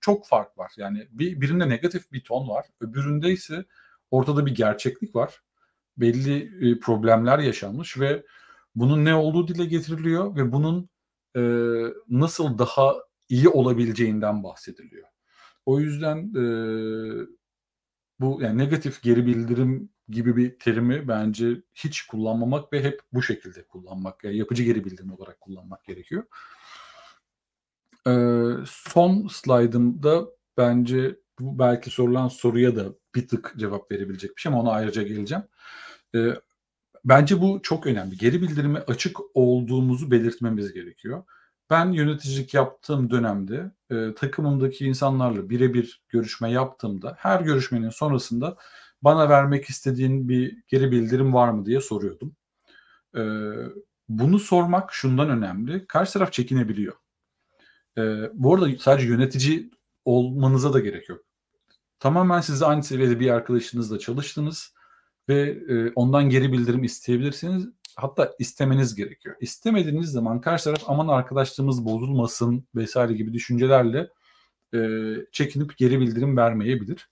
çok fark var. Yani bir, birinde negatif bir ton var, öbüründe ise ortada bir gerçeklik var belli e, problemler yaşanmış ve bunun ne olduğu dile getiriliyor ve bunun e, nasıl daha iyi olabileceğinden bahsediliyor. O yüzden e, bu yani negatif geri bildirim gibi bir terimi bence hiç kullanmamak ve hep bu şekilde kullanmak, yani yapıcı geri bildirim olarak kullanmak gerekiyor. Ee, son slaydımda bence bu belki sorulan soruya da bir tık cevap verebilecek bir şey ama ona ayrıca geleceğim. E, bence bu çok önemli. Geri bildirime açık olduğumuzu belirtmemiz gerekiyor. Ben yöneticilik yaptığım dönemde e, takımımdaki insanlarla birebir görüşme yaptığımda her görüşmenin sonrasında bana vermek istediğin bir geri bildirim var mı diye soruyordum. E, bunu sormak şundan önemli. Karşı taraf çekinebiliyor. E, bu arada sadece yönetici olmanıza da gerek yok. Tamamen siz aynı seviyede bir arkadaşınızla çalıştınız ve e, ondan geri bildirim isteyebilirsiniz. Hatta istemeniz gerekiyor. İstemediğiniz zaman karşı taraf aman arkadaşlığımız bozulmasın vesaire gibi düşüncelerle e, çekinip geri bildirim vermeyebilir.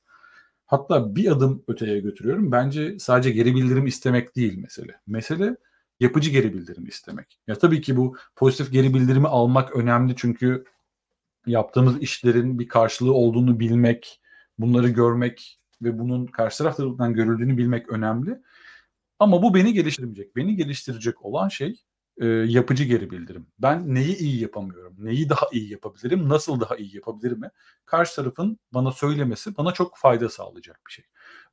Hatta bir adım öteye götürüyorum. Bence sadece geri bildirim istemek değil mesele. Mesele yapıcı geri bildirim istemek. Ya tabii ki bu pozitif geri bildirimi almak önemli çünkü yaptığımız işlerin bir karşılığı olduğunu bilmek, bunları görmek ve bunun karşı taraf tarafından görüldüğünü bilmek önemli. Ama bu beni geliştirmeyecek. Beni geliştirecek olan şey e, yapıcı geri bildirim. Ben neyi iyi yapamıyorum, neyi daha iyi yapabilirim, nasıl daha iyi yapabilirim mi? Karşı tarafın bana söylemesi bana çok fayda sağlayacak bir şey.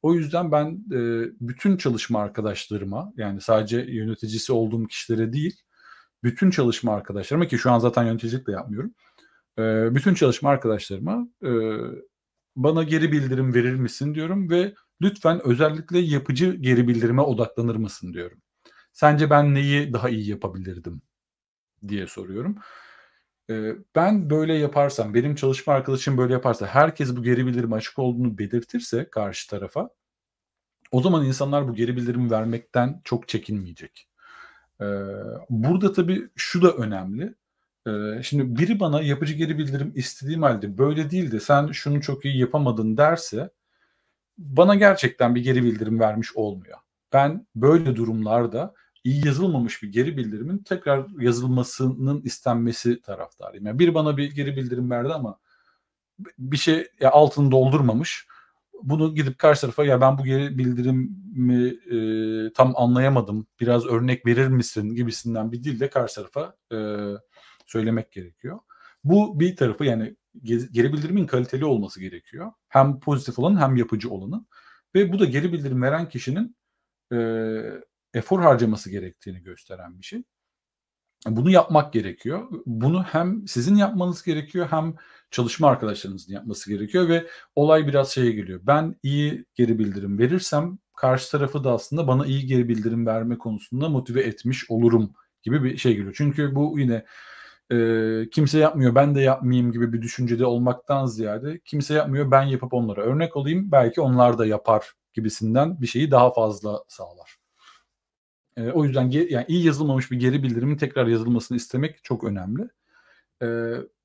O yüzden ben e, bütün çalışma arkadaşlarıma yani sadece yöneticisi olduğum kişilere değil, bütün çalışma arkadaşlarıma ki şu an zaten yöneticilik de yapmıyorum. E, bütün çalışma arkadaşlarıma e, bana geri bildirim verir misin diyorum ve lütfen özellikle yapıcı geri bildirime odaklanır mısın diyorum. Sence ben neyi daha iyi yapabilirdim diye soruyorum. Ee, ben böyle yaparsam, benim çalışma arkadaşım böyle yaparsa, herkes bu geri bildirim açık olduğunu belirtirse karşı tarafa, o zaman insanlar bu geri bildirim vermekten çok çekinmeyecek. Ee, burada tabii şu da önemli şimdi biri bana yapıcı geri bildirim istediğim halde böyle değil de sen şunu çok iyi yapamadın derse bana gerçekten bir geri bildirim vermiş olmuyor. Ben böyle durumlarda iyi yazılmamış bir geri bildirimin tekrar yazılmasının istenmesi taraftarıyım. Yani biri bana bir geri bildirim verdi ama bir şey ya altını doldurmamış. Bunu gidip karşı tarafa ya ben bu geri bildirimi e, tam anlayamadım. Biraz örnek verir misin gibisinden bir dille karşı tarafa e, söylemek gerekiyor. Bu bir tarafı yani geri bildirimin kaliteli olması gerekiyor. Hem pozitif olanın hem yapıcı olanın. Ve bu da geri bildirim veren kişinin e, efor harcaması gerektiğini gösteren bir şey. Bunu yapmak gerekiyor. Bunu hem sizin yapmanız gerekiyor hem çalışma arkadaşlarınızın yapması gerekiyor ve olay biraz şeye geliyor. Ben iyi geri bildirim verirsem karşı tarafı da aslında bana iyi geri bildirim verme konusunda motive etmiş olurum gibi bir şey geliyor. Çünkü bu yine e, kimse yapmıyor ben de yapmayayım gibi bir düşüncede olmaktan ziyade kimse yapmıyor ben yapıp onlara örnek olayım belki onlar da yapar gibisinden bir şeyi daha fazla sağlar. E, o yüzden yani iyi yazılmamış bir geri bildirimin tekrar yazılmasını istemek çok önemli. E,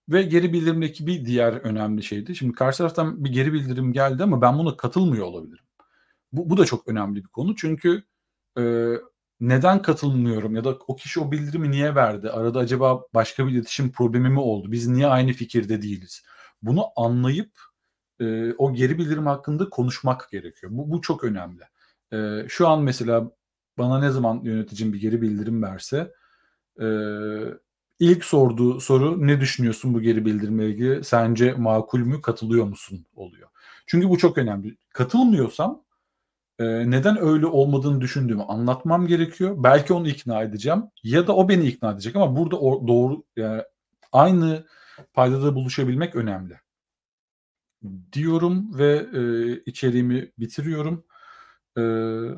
ve geri bildirimdeki bir diğer önemli şeydi. Şimdi karşı taraftan bir geri bildirim geldi ama ben buna katılmıyor olabilirim. Bu, bu da çok önemli bir konu çünkü e, neden katılmıyorum ya da o kişi o bildirimi niye verdi? Arada acaba başka bir iletişim problemi mi oldu? Biz niye aynı fikirde değiliz? Bunu anlayıp e, o geri bildirim hakkında konuşmak gerekiyor. Bu, bu çok önemli. E, şu an mesela bana ne zaman yöneticim bir geri bildirim verse e, ilk sorduğu soru ne düşünüyorsun bu geri bildirimle ilgili? Sence makul mü? Katılıyor musun? oluyor. Çünkü bu çok önemli. Katılmıyorsam e, neden öyle olmadığını düşündüğümü anlatmam gerekiyor. Belki onu ikna edeceğim ya da o beni ikna edecek ama burada o, doğru yani e, aynı paydada buluşabilmek önemli diyorum ve e, içeriğimi bitiriyorum. E,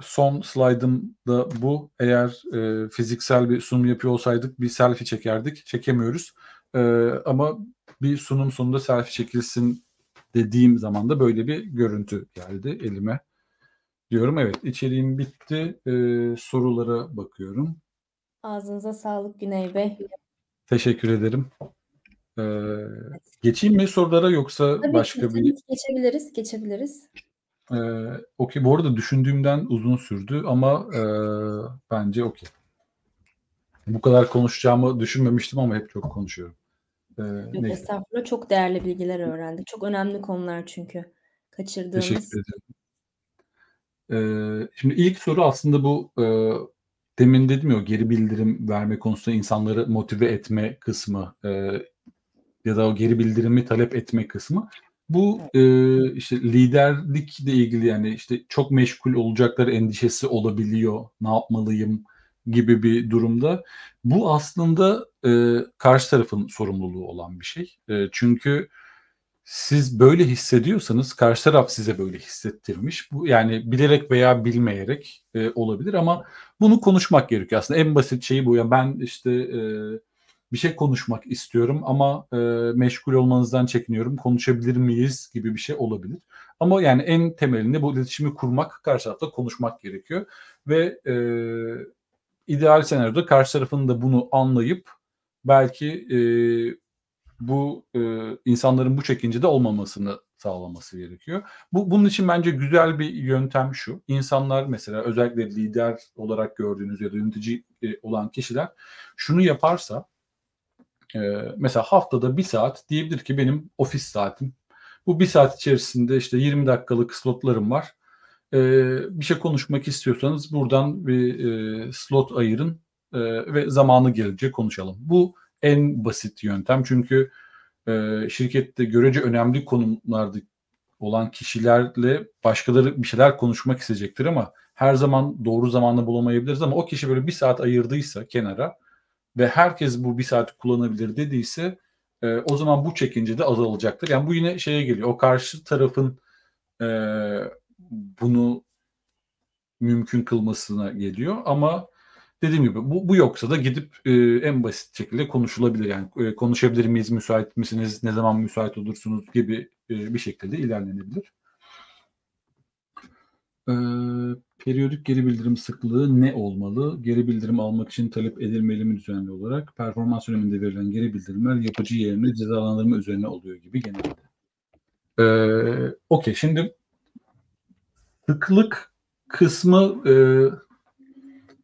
son slaydım da bu. Eğer e, fiziksel bir sunum yapıyor olsaydık bir selfie çekerdik. Çekemiyoruz. E, ama bir sunum sonunda selfie çekilsin dediğim zaman da böyle bir görüntü geldi elime diyorum. Evet içeriğim bitti. Ee, sorulara bakıyorum. Ağzınıza sağlık Güney Bey. Teşekkür ederim. Ee, geçeyim mi sorulara yoksa Tabii başka ki, bir... Geçebiliriz, geçebiliriz. Ee, okey. Bu arada düşündüğümden uzun sürdü ama e, bence okey. Bu kadar konuşacağımı düşünmemiştim ama hep çok konuşuyorum. Ee, Yok, estağfurullah çok değerli bilgiler öğrendik. Çok önemli konular çünkü. Kaçırdığımız. Teşekkür ederim. Ee, şimdi ilk soru aslında bu e, demin dedim ya geri bildirim verme konusunda insanları motive etme kısmı e, ya da o geri bildirimi talep etme kısmı. Bu e, işte liderlikle ilgili yani işte çok meşgul olacakları endişesi olabiliyor. Ne yapmalıyım gibi bir durumda. Bu aslında e, karşı tarafın sorumluluğu olan bir şey. E, çünkü siz böyle hissediyorsanız karşı taraf size böyle hissettirmiş. Bu yani bilerek veya bilmeyerek e, olabilir ama bunu konuşmak gerekiyor. Aslında en basit şeyi bu. ya ben işte e, bir şey konuşmak istiyorum ama e, meşgul olmanızdan çekiniyorum. Konuşabilir miyiz gibi bir şey olabilir. Ama yani en temelinde bu iletişimi kurmak, karşı tarafla konuşmak gerekiyor ve e, ideal senaryoda karşı tarafın da bunu anlayıp belki e, bu e, insanların bu çekincede olmamasını sağlaması gerekiyor. Bu bunun için bence güzel bir yöntem şu. İnsanlar mesela özellikle lider olarak gördüğünüz ya da yönetici e, olan kişiler şunu yaparsa e, mesela haftada bir saat diyebilir ki benim ofis saatim. Bu bir saat içerisinde işte 20 dakikalık slotlarım var. E, bir şey konuşmak istiyorsanız buradan bir e, slot ayırın e, ve zamanı gelince konuşalım. Bu en basit yöntem. Çünkü e, şirkette görece önemli konumlarda olan kişilerle başkaları bir şeyler konuşmak isteyecektir ama her zaman doğru zamanla bulamayabiliriz ama o kişi böyle bir saat ayırdıysa kenara ve herkes bu bir saat kullanabilir dediyse e, o zaman bu çekince de azalacaktır. Yani bu yine şeye geliyor. O karşı tarafın e, bunu mümkün kılmasına geliyor ama dediğim gibi bu, bu yoksa da gidip e, en basit şekilde konuşulabilir. Yani e, konuşabilir miyiz, müsait misiniz, ne zaman müsait olursunuz gibi e, bir şekilde ilerlenebilir. E, periyodik geri bildirim sıklığı ne olmalı? Geri bildirim almak için talep edilmeli mi düzenli olarak? Performans döneminde verilen geri bildirimler yapıcı yerine cezalandırma üzerine oluyor gibi genelde. E, Okey şimdi sıklık kısmı e,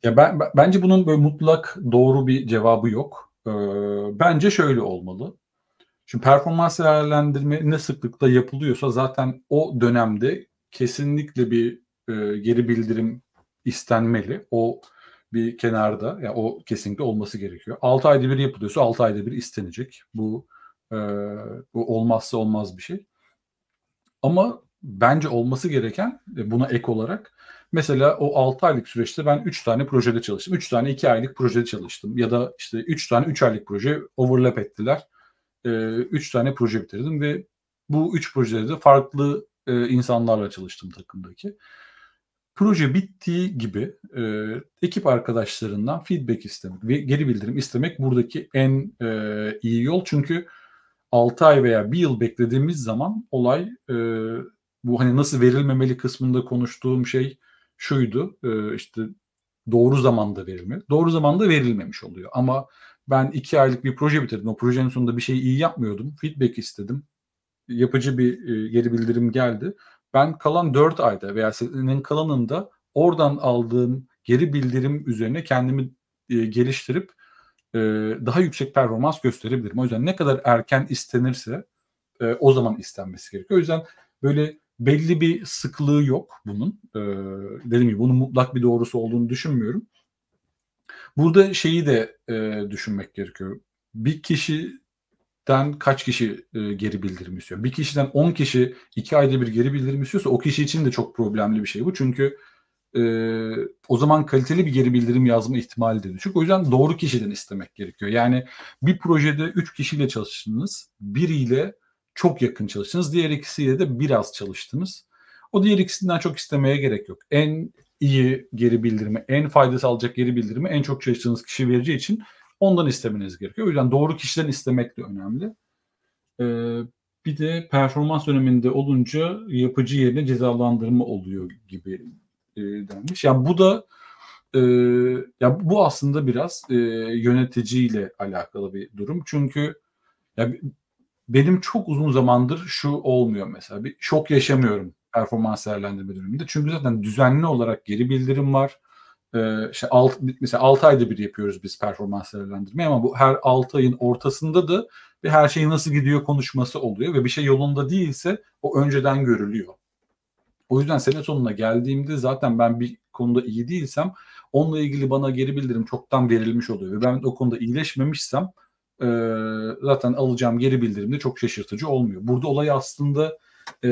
ya ben, bence bunun böyle mutlak doğru bir cevabı yok. Ee, bence şöyle olmalı. Şimdi performans değerlendirme ne sıklıkla yapılıyorsa zaten o dönemde kesinlikle bir e, geri bildirim istenmeli. O bir kenarda ya yani o kesinlikle olması gerekiyor. 6 ayda bir yapılıyorsa 6 ayda bir istenecek. Bu, e, bu olmazsa olmaz bir şey. Ama bence olması gereken e, buna ek olarak Mesela o 6 aylık süreçte ben 3 tane projede çalıştım. 3 tane 2 aylık projede çalıştım. Ya da işte 3 tane 3 aylık proje overlap ettiler. 3 ee, tane proje bitirdim ve bu 3 projede de farklı e, insanlarla çalıştım takımdaki. Proje bittiği gibi e, ekip arkadaşlarından feedback istemek ve geri bildirim istemek buradaki en e, iyi yol. Çünkü 6 ay veya 1 yıl beklediğimiz zaman olay e, bu hani nasıl verilmemeli kısmında konuştuğum şey şuydu e, işte doğru zamanda verilmiyor. Doğru zamanda verilmemiş oluyor ama ben iki aylık bir proje bitirdim. O projenin sonunda bir şey iyi yapmıyordum. Feedback istedim. Yapıcı bir e, geri bildirim geldi. Ben kalan dört ayda veya senenin kalanında oradan aldığım geri bildirim üzerine kendimi e, geliştirip daha yüksek performans gösterebilirim. O yüzden ne kadar erken istenirse o zaman istenmesi gerekiyor. O yüzden böyle belli bir sıklığı yok bunun. E, dediğim gibi bunun mutlak bir doğrusu olduğunu düşünmüyorum. Burada şeyi de e, düşünmek gerekiyor. Bir kişiden kaç kişi e, geri bildirim istiyor? Bir kişiden 10 kişi 2 ayda bir geri bildirim istiyorsa o kişi için de çok problemli bir şey bu. Çünkü e, o zaman kaliteli bir geri bildirim yazma ihtimali de düşük. O yüzden doğru kişiden istemek gerekiyor. Yani bir projede 3 kişiyle çalıştınız. Biriyle çok yakın çalıştınız. Diğer ikisiyle de biraz çalıştınız. O diğer ikisinden çok istemeye gerek yok. En iyi geri bildirimi, en fayda sağlayacak geri bildirimi en çok çalıştığınız kişi vereceği için ondan istemeniz gerekiyor. O yüzden doğru kişiden istemek de önemli. Ee, bir de performans döneminde olunca yapıcı yerine cezalandırma oluyor gibi e, denmiş. Yani bu da e, ya bu aslında biraz e, yöneticiyle alakalı bir durum. Çünkü ya benim çok uzun zamandır şu olmuyor mesela. Bir şok yaşamıyorum performans değerlendirme döneminde. Çünkü zaten düzenli olarak geri bildirim var. Ee, işte alt, mesela 6 ayda bir yapıyoruz biz performans değerlendirme ama bu her 6 ayın ortasında da bir her şey nasıl gidiyor konuşması oluyor ve bir şey yolunda değilse o önceden görülüyor. O yüzden sene sonuna geldiğimde zaten ben bir konuda iyi değilsem onunla ilgili bana geri bildirim çoktan verilmiş oluyor ve ben o konuda iyileşmemişsem e, zaten alacağım geri bildirimde çok şaşırtıcı olmuyor. Burada olay aslında e,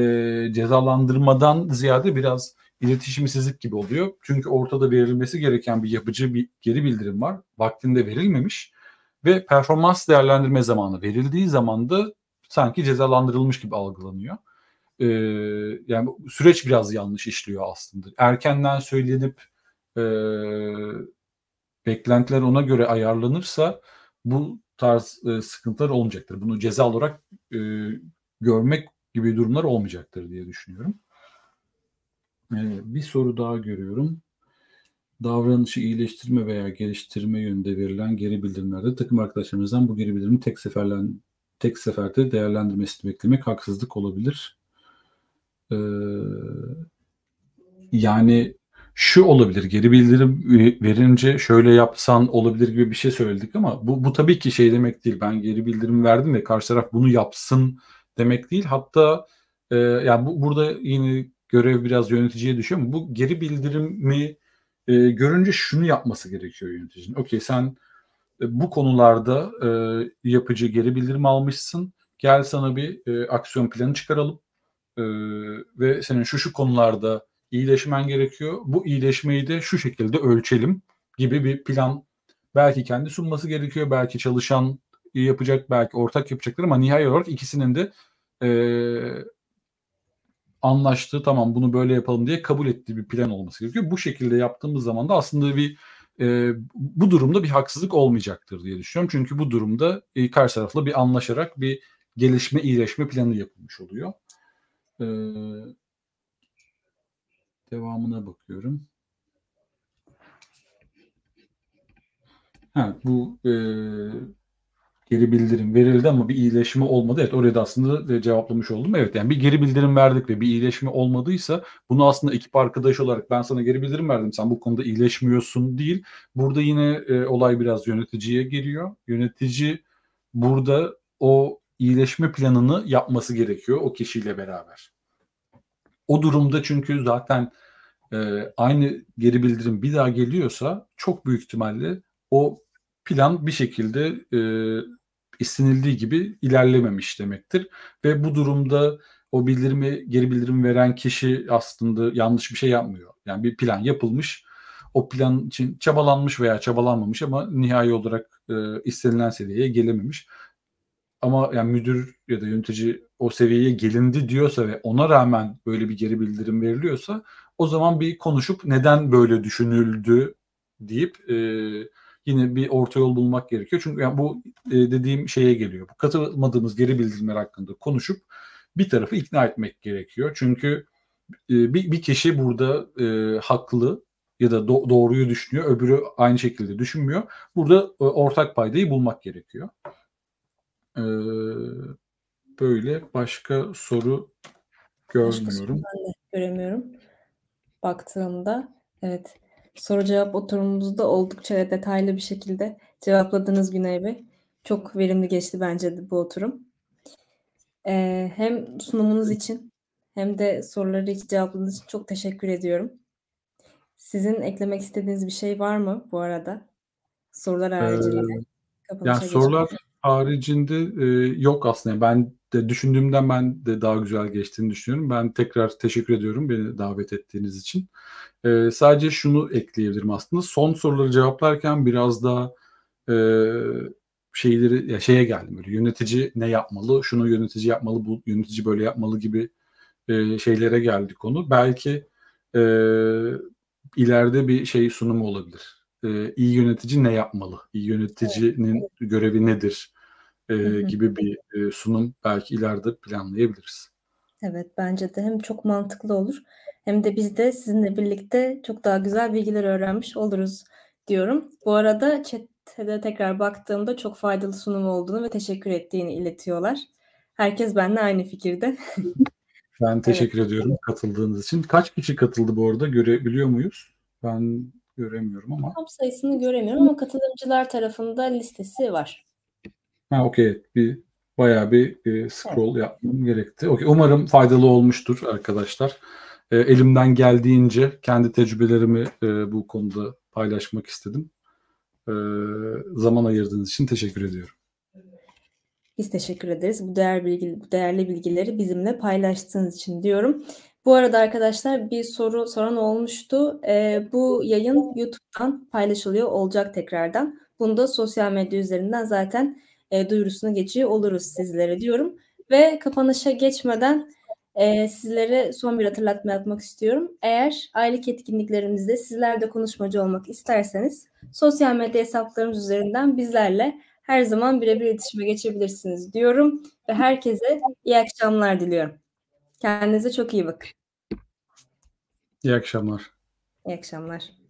cezalandırmadan ziyade biraz iletişimsizlik gibi oluyor. Çünkü ortada verilmesi gereken bir yapıcı bir geri bildirim var. Vaktinde verilmemiş ve performans değerlendirme zamanı verildiği zaman da sanki cezalandırılmış gibi algılanıyor. Ee, yani süreç biraz yanlış işliyor aslında. Erkenden söylenip e, beklentiler ona göre ayarlanırsa bu tarz e, sıkıntılar olmayacaktır. Bunu ceza olarak e, görmek gibi durumlar olmayacaktır diye düşünüyorum. E, bir soru daha görüyorum. Davranışı iyileştirme veya geliştirme yönünde verilen geri bildirimlerde takım arkadaşlarımızdan bu geri bildirimi tek seferlen tek seferde değerlendirmesini beklemek haksızlık olabilir. Ee, yani şu olabilir geri bildirim verince şöyle yapsan olabilir gibi bir şey söyledik ama bu, bu tabii ki şey demek değil. Ben geri bildirim verdim ve karşı taraf bunu yapsın demek değil. Hatta e, yani bu, burada yine görev biraz yöneticiye düşüyor ama bu geri bildirimi e, görünce şunu yapması gerekiyor yöneticinin. Okey sen e, bu konularda e, yapıcı geri bildirim almışsın. Gel sana bir e, aksiyon planı çıkaralım e, ve senin şu şu konularda iyileşmen gerekiyor. Bu iyileşmeyi de şu şekilde ölçelim gibi bir plan belki kendi sunması gerekiyor. Belki çalışan yapacak, belki ortak yapacaklar ama nihayet olarak ikisinin de e, anlaştığı tamam bunu böyle yapalım diye kabul ettiği bir plan olması gerekiyor. Bu şekilde yaptığımız zaman da aslında bir e, bu durumda bir haksızlık olmayacaktır diye düşünüyorum. Çünkü bu durumda e, karşı tarafla bir anlaşarak bir gelişme, iyileşme planı yapılmış oluyor. E, devamına bakıyorum. Ha, bu e, geri bildirim verildi ama bir iyileşme olmadı. Evet orayı da aslında e, cevaplamış oldum. Evet yani bir geri bildirim verdik ve bir iyileşme olmadıysa bunu aslında ekip arkadaş olarak ben sana geri bildirim verdim. Sen bu konuda iyileşmiyorsun değil. Burada yine e, olay biraz yöneticiye geliyor. Yönetici burada o iyileşme planını yapması gerekiyor o kişiyle beraber. O durumda çünkü zaten e, aynı geri bildirim bir daha geliyorsa çok büyük ihtimalle o plan bir şekilde e, istenildiği gibi ilerlememiş demektir. Ve bu durumda o bildirimi geri bildirim veren kişi aslında yanlış bir şey yapmıyor. Yani bir plan yapılmış. O plan için çabalanmış veya çabalanmamış ama nihai olarak e, istenilen seviyeye gelememiş ama yani müdür ya da yönetici o seviyeye gelindi diyorsa ve ona rağmen böyle bir geri bildirim veriliyorsa o zaman bir konuşup neden böyle düşünüldü deyip e, yine bir orta yol bulmak gerekiyor. Çünkü yani bu e, dediğim şeye geliyor. Bu katılmadığımız geri bildirimler hakkında konuşup bir tarafı ikna etmek gerekiyor. Çünkü e, bir, bir kişi burada e, haklı ya da do- doğruyu düşünüyor, öbürü aynı şekilde düşünmüyor. Burada e, ortak paydayı bulmak gerekiyor e, böyle başka soru görmüyorum. Başka göremiyorum. Baktığımda evet soru cevap oturumumuzda oldukça detaylı bir şekilde cevapladınız Güney Bey. Çok verimli geçti bence bu oturum. Ee, hem sunumunuz için hem de soruları için cevapladığınız için çok teşekkür ediyorum. Sizin eklemek istediğiniz bir şey var mı bu arada? Sorular ee, haricinde. Ee, yani sorular geçelim haricinde e, yok aslında. Ben de düşündüğümden ben de daha güzel geçtiğini düşünüyorum. Ben tekrar teşekkür ediyorum beni davet ettiğiniz için. E, sadece şunu ekleyebilirim aslında. Son soruları cevaplarken biraz daha e, şeyleri ya şeye geldim böyle yönetici ne yapmalı, şunu yönetici yapmalı, bu yönetici böyle yapmalı gibi e, şeylere geldi konu. Belki e, ileride bir şey sunumu olabilir. E, iyi yönetici ne yapmalı? İyi yöneticinin evet. görevi nedir? e, gibi bir e, sunum belki ileride planlayabiliriz. Evet bence de hem çok mantıklı olur hem de biz de sizinle birlikte çok daha güzel bilgiler öğrenmiş oluruz diyorum. Bu arada chat'te tekrar baktığımda çok faydalı sunum olduğunu ve teşekkür ettiğini iletiyorlar. Herkes benimle aynı fikirde. ben teşekkür evet. ediyorum katıldığınız için. Kaç kişi katıldı bu arada görebiliyor muyuz? Ben göremiyorum ama. Tam sayısını göremiyorum ama katılımcılar tarafında listesi var. Ha okey. Bir bayağı bir e, scroll evet. yapmam gerekti. Okay, umarım faydalı olmuştur arkadaşlar. E, elimden geldiğince kendi tecrübelerimi e, bu konuda paylaşmak istedim. E, zaman ayırdığınız için teşekkür ediyorum. Biz teşekkür ederiz. Bu değer bilgi, bu değerli bilgileri bizimle paylaştığınız için diyorum. Bu arada arkadaşlar bir soru soran olmuştu. E, bu yayın YouTube'dan paylaşılıyor olacak tekrardan. Bunu da sosyal medya üzerinden zaten e, duyurusunu geçiyor oluruz sizlere diyorum. Ve kapanışa geçmeden e, sizlere son bir hatırlatma yapmak istiyorum. Eğer aylık etkinliklerimizde sizler de konuşmacı olmak isterseniz sosyal medya hesaplarımız üzerinden bizlerle her zaman birebir iletişime geçebilirsiniz diyorum ve herkese iyi akşamlar diliyorum. Kendinize çok iyi bakın. İyi akşamlar. İyi akşamlar.